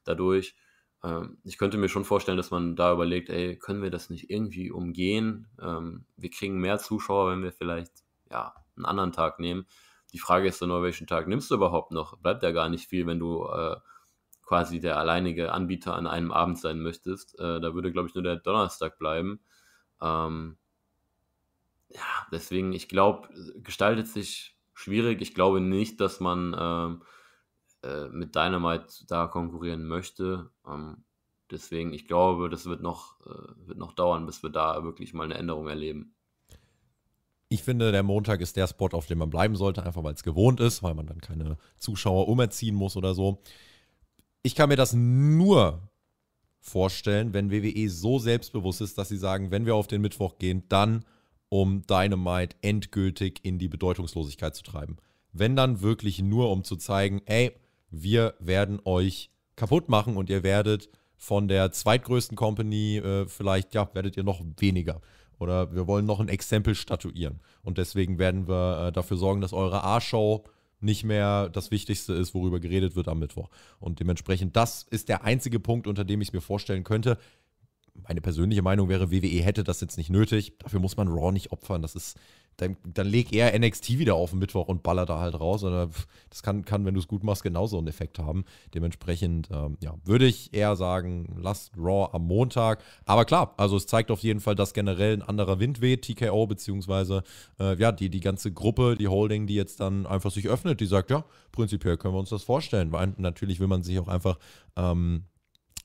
dadurch. Ähm, ich könnte mir schon vorstellen, dass man da überlegt, ey, können wir das nicht irgendwie umgehen? Ähm, wir kriegen mehr Zuschauer, wenn wir vielleicht ja, einen anderen Tag nehmen. Die Frage ist dann welchen Tag nimmst du überhaupt noch? Bleibt ja gar nicht viel, wenn du äh, quasi der alleinige Anbieter an einem Abend sein möchtest. Äh, da würde, glaube ich, nur der Donnerstag bleiben. Ähm, ja, deswegen, ich glaube, gestaltet sich schwierig. Ich glaube nicht, dass man äh, äh, mit Dynamite da konkurrieren möchte. Ähm, deswegen, ich glaube, das wird noch, äh, wird noch dauern, bis wir da wirklich mal eine Änderung erleben. Ich finde, der Montag ist der Spot, auf dem man bleiben sollte, einfach weil es gewohnt ist, weil man dann keine Zuschauer umerziehen muss oder so. Ich kann mir das nur vorstellen, wenn WWE so selbstbewusst ist, dass sie sagen, wenn wir auf den Mittwoch gehen, dann um Dynamite endgültig in die Bedeutungslosigkeit zu treiben. Wenn dann wirklich nur, um zu zeigen, ey, wir werden euch kaputt machen und ihr werdet von der zweitgrößten Company äh, vielleicht, ja, werdet ihr noch weniger. Oder wir wollen noch ein Exempel statuieren. Und deswegen werden wir äh, dafür sorgen, dass eure A-Show nicht mehr das Wichtigste ist, worüber geredet wird am Mittwoch. Und dementsprechend, das ist der einzige Punkt, unter dem ich es mir vorstellen könnte. Meine persönliche Meinung wäre, WWE hätte das jetzt nicht nötig. Dafür muss man Raw nicht opfern. Das ist dann, dann leg eher NXT wieder auf den Mittwoch und baller da halt raus. Und das kann, kann wenn du es gut machst, genauso einen Effekt haben. Dementsprechend, ähm, ja, würde ich eher sagen, lasst Raw am Montag. Aber klar, also es zeigt auf jeden Fall, dass generell ein anderer Wind weht, TKO, beziehungsweise äh, ja, die, die ganze Gruppe, die Holding, die jetzt dann einfach sich öffnet, die sagt, ja, prinzipiell können wir uns das vorstellen. Weil natürlich will man sich auch einfach ähm,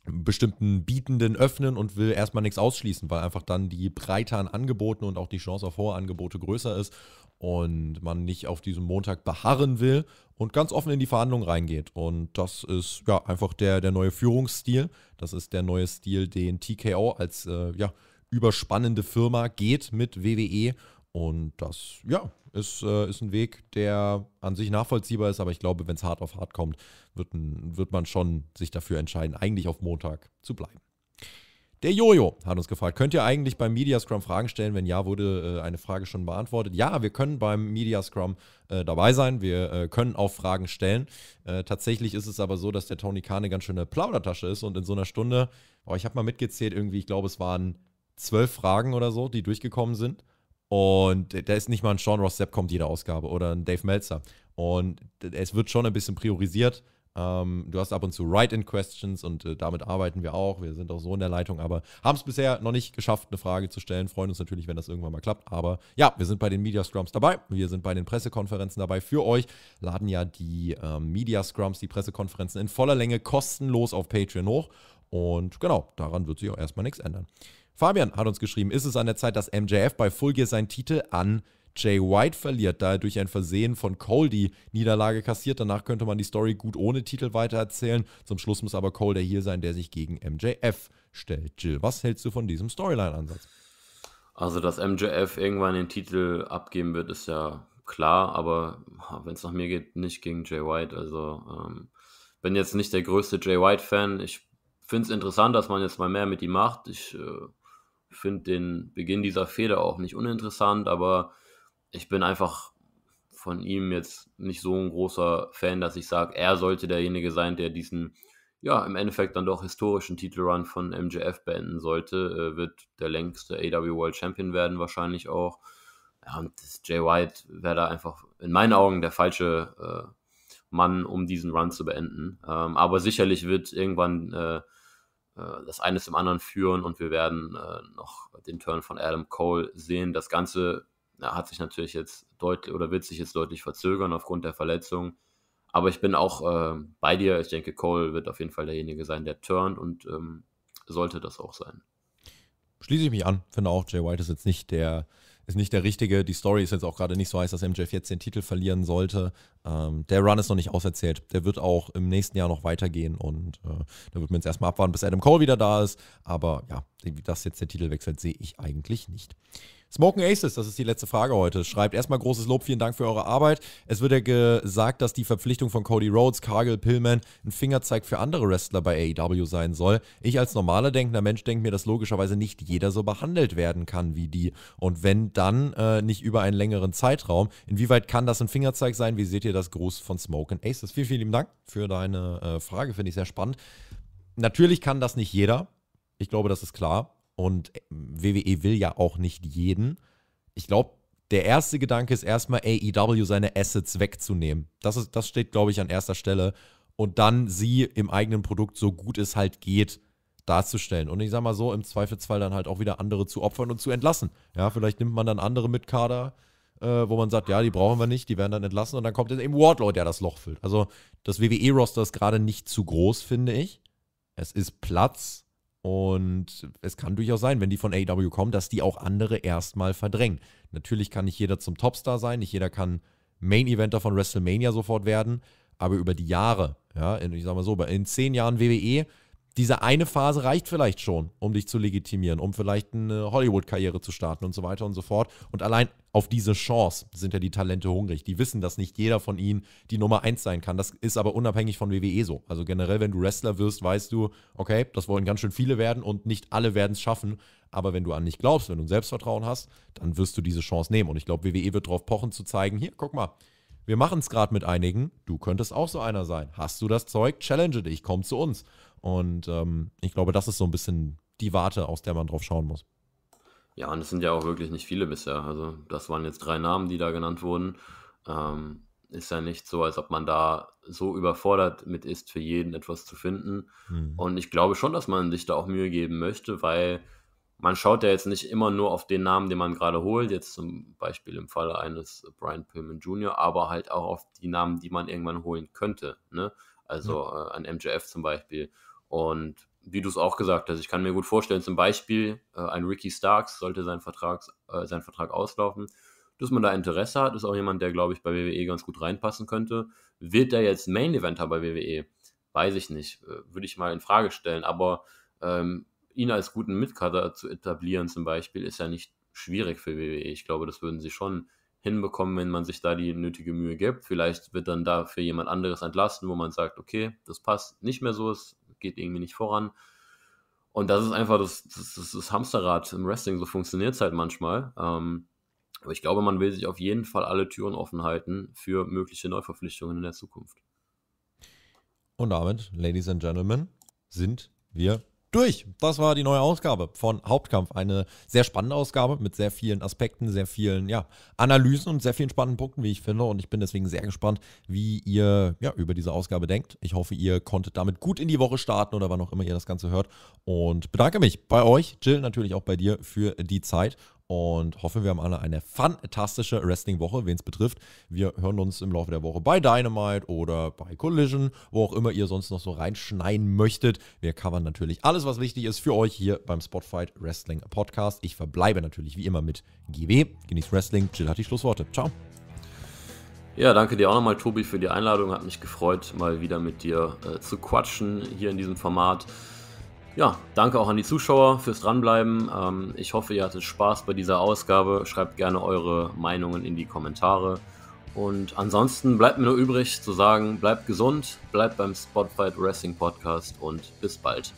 bestimmten Bietenden öffnen und will erstmal nichts ausschließen, weil einfach dann die Breite an Angeboten und auch die Chance auf hohe Angebote größer ist und man nicht auf diesem Montag beharren will und ganz offen in die Verhandlungen reingeht. Und das ist ja einfach der, der neue Führungsstil. Das ist der neue Stil, den TKO als äh, ja, überspannende Firma geht mit WWE. Und das, ja, ist, äh, ist ein Weg, der an sich nachvollziehbar ist, aber ich glaube, wenn es hart auf hart kommt, wird, wird man schon sich dafür entscheiden, eigentlich auf Montag zu bleiben. Der Jojo hat uns gefragt, könnt ihr eigentlich beim Media Scrum Fragen stellen? Wenn ja, wurde äh, eine Frage schon beantwortet. Ja, wir können beim Media Scrum äh, dabei sein. Wir äh, können auch Fragen stellen. Äh, tatsächlich ist es aber so, dass der Tony Kahn eine ganz schöne Plaudertasche ist und in so einer Stunde, oh, ich habe mal mitgezählt, irgendwie, ich glaube, es waren zwölf Fragen oder so, die durchgekommen sind. Und da ist nicht mal ein Sean Ross Sepp kommt jede Ausgabe oder ein Dave Meltzer. Und es wird schon ein bisschen priorisiert. Ähm, du hast ab und zu Write-in-Questions und äh, damit arbeiten wir auch. Wir sind auch so in der Leitung, aber haben es bisher noch nicht geschafft, eine Frage zu stellen. Freuen uns natürlich, wenn das irgendwann mal klappt. Aber ja, wir sind bei den Media Scrums dabei. Wir sind bei den Pressekonferenzen dabei für euch. Laden ja die ähm, Media Scrums, die Pressekonferenzen in voller Länge kostenlos auf Patreon hoch. Und genau, daran wird sich auch erstmal nichts ändern. Fabian hat uns geschrieben, ist es an der Zeit, dass MJF bei Full Gear seinen Titel an Jay White verliert, da er durch ein Versehen von Cole die Niederlage kassiert. Danach könnte man die Story gut ohne Titel weitererzählen. Zum Schluss muss aber Cole der hier sein, der sich gegen MJF stellt. Jill, was hältst du von diesem Storyline-Ansatz? Also, dass MJF irgendwann den Titel abgeben wird, ist ja klar, aber wenn es nach mir geht, nicht gegen Jay White. Also, ähm, bin jetzt nicht der größte Jay White-Fan. Ich finde es interessant, dass man jetzt mal mehr mit ihm macht. Ich äh, finde den Beginn dieser Feder auch nicht uninteressant, aber ich bin einfach von ihm jetzt nicht so ein großer Fan, dass ich sage, er sollte derjenige sein, der diesen, ja, im Endeffekt dann doch historischen Titelrun von MJF beenden sollte. Er wird der längste AW World Champion werden, wahrscheinlich auch. Ja, und Jay White wäre da einfach in meinen Augen der falsche äh, Mann, um diesen Run zu beenden. Ähm, aber sicherlich wird irgendwann äh, äh, das eine zum anderen führen und wir werden äh, noch den Turn von Adam Cole sehen. Das Ganze na, hat sich natürlich jetzt deutlich oder wird sich jetzt deutlich verzögern aufgrund der Verletzung. Aber ich bin auch äh, bei dir. Ich denke, Cole wird auf jeden Fall derjenige sein, der turnt und ähm, sollte das auch sein. Schließe ich mich an. Finde auch, Jay White ist jetzt nicht der ist nicht der richtige. Die Story ist jetzt auch gerade nicht so heiß, dass MJF jetzt den Titel verlieren sollte. Ähm, der Run ist noch nicht auserzählt. Der wird auch im nächsten Jahr noch weitergehen und äh, da wird man jetzt erstmal abwarten, bis Adam Cole wieder da ist. Aber ja, dass jetzt der Titel wechselt, sehe ich eigentlich nicht. Smoking Aces, das ist die letzte Frage heute, schreibt erstmal großes Lob, vielen Dank für eure Arbeit. Es wird ja gesagt, dass die Verpflichtung von Cody Rhodes, Cargill, Pillman ein Fingerzeig für andere Wrestler bei AEW sein soll. Ich als normaler denkender Mensch denke mir, dass logischerweise nicht jeder so behandelt werden kann wie die. Und wenn dann äh, nicht über einen längeren Zeitraum, inwieweit kann das ein Fingerzeig sein? Wie seht ihr das Gruß von Smoking Aces? Vielen, vielen lieben Dank für deine äh, Frage, finde ich sehr spannend. Natürlich kann das nicht jeder. Ich glaube, das ist klar. Und WWE will ja auch nicht jeden. Ich glaube, der erste Gedanke ist erstmal AEW seine Assets wegzunehmen. Das, ist, das steht, glaube ich, an erster Stelle. Und dann sie im eigenen Produkt so gut es halt geht darzustellen. Und ich sag mal so, im Zweifelsfall dann halt auch wieder andere zu opfern und zu entlassen. Ja, vielleicht nimmt man dann andere mit Kader, äh, wo man sagt, ja, die brauchen wir nicht, die werden dann entlassen und dann kommt jetzt eben Wardlow, der das Loch füllt. Also das WWE-Roster ist gerade nicht zu groß, finde ich. Es ist Platz, und es kann durchaus sein, wenn die von AEW kommen, dass die auch andere erstmal verdrängen. Natürlich kann nicht jeder zum Topstar sein, nicht jeder kann Main-Eventer von WrestleMania sofort werden, aber über die Jahre, ja, in, ich sag mal so, in zehn Jahren WWE diese eine Phase reicht vielleicht schon, um dich zu legitimieren, um vielleicht eine Hollywood-Karriere zu starten und so weiter und so fort. Und allein auf diese Chance sind ja die Talente hungrig. Die wissen, dass nicht jeder von ihnen die Nummer eins sein kann. Das ist aber unabhängig von WWE so. Also generell, wenn du Wrestler wirst, weißt du, okay, das wollen ganz schön viele werden und nicht alle werden es schaffen. Aber wenn du an dich glaubst, wenn du ein Selbstvertrauen hast, dann wirst du diese Chance nehmen. Und ich glaube, WWE wird darauf pochen zu zeigen, hier, guck mal, wir machen es gerade mit einigen. Du könntest auch so einer sein. Hast du das Zeug? Challenge dich, komm zu uns. Und ähm, ich glaube, das ist so ein bisschen die Warte, aus der man drauf schauen muss. Ja, und es sind ja auch wirklich nicht viele bisher. Also, das waren jetzt drei Namen, die da genannt wurden. Ähm, ist ja nicht so, als ob man da so überfordert mit ist, für jeden etwas zu finden. Mhm. Und ich glaube schon, dass man sich da auch Mühe geben möchte, weil man schaut ja jetzt nicht immer nur auf den Namen, den man gerade holt, jetzt zum Beispiel im Falle eines Brian Pillman Jr., aber halt auch auf die Namen, die man irgendwann holen könnte. Ne? Also mhm. äh, an MJF zum Beispiel und wie du es auch gesagt hast, ich kann mir gut vorstellen, zum Beispiel äh, ein Ricky Starks sollte sein, Vertrags, äh, sein Vertrag auslaufen, dass man da Interesse hat, ist auch jemand, der, glaube ich, bei WWE ganz gut reinpassen könnte. Wird er jetzt Main Eventer bei WWE? Weiß ich nicht. Äh, würde ich mal in Frage stellen. Aber ähm, ihn als guten Mitkader zu etablieren, zum Beispiel, ist ja nicht schwierig für WWE. Ich glaube, das würden sie schon hinbekommen, wenn man sich da die nötige Mühe gibt. Vielleicht wird dann dafür jemand anderes entlassen, wo man sagt, okay, das passt nicht mehr so, ist geht irgendwie nicht voran. Und das ist einfach das, das, das, das Hamsterrad im Wrestling, so funktioniert es halt manchmal. Ähm, aber ich glaube, man will sich auf jeden Fall alle Türen offen halten für mögliche Neuverpflichtungen in der Zukunft. Und damit, Ladies and Gentlemen, sind wir durch. Das war die neue Ausgabe von Hauptkampf. Eine sehr spannende Ausgabe mit sehr vielen Aspekten, sehr vielen ja, Analysen und sehr vielen spannenden Punkten, wie ich finde. Und ich bin deswegen sehr gespannt, wie ihr ja, über diese Ausgabe denkt. Ich hoffe, ihr konntet damit gut in die Woche starten oder wann auch immer ihr das Ganze hört. Und bedanke mich bei euch, Jill, natürlich auch bei dir für die Zeit und hoffen, wir haben alle eine fantastische Wrestling-Woche, wen es betrifft. Wir hören uns im Laufe der Woche bei Dynamite oder bei Collision, wo auch immer ihr sonst noch so reinschneiden möchtet. Wir covern natürlich alles, was wichtig ist für euch hier beim Spotfight Wrestling Podcast. Ich verbleibe natürlich wie immer mit GW. Genießt Wrestling. Jill hat die Schlussworte. Ciao. Ja, danke dir auch nochmal, Tobi, für die Einladung. Hat mich gefreut, mal wieder mit dir äh, zu quatschen hier in diesem Format. Ja, danke auch an die Zuschauer fürs Dranbleiben. Ähm, ich hoffe, ihr hattet Spaß bei dieser Ausgabe. Schreibt gerne eure Meinungen in die Kommentare. Und ansonsten bleibt mir nur übrig zu sagen, bleibt gesund, bleibt beim Spotlight Wrestling Podcast und bis bald.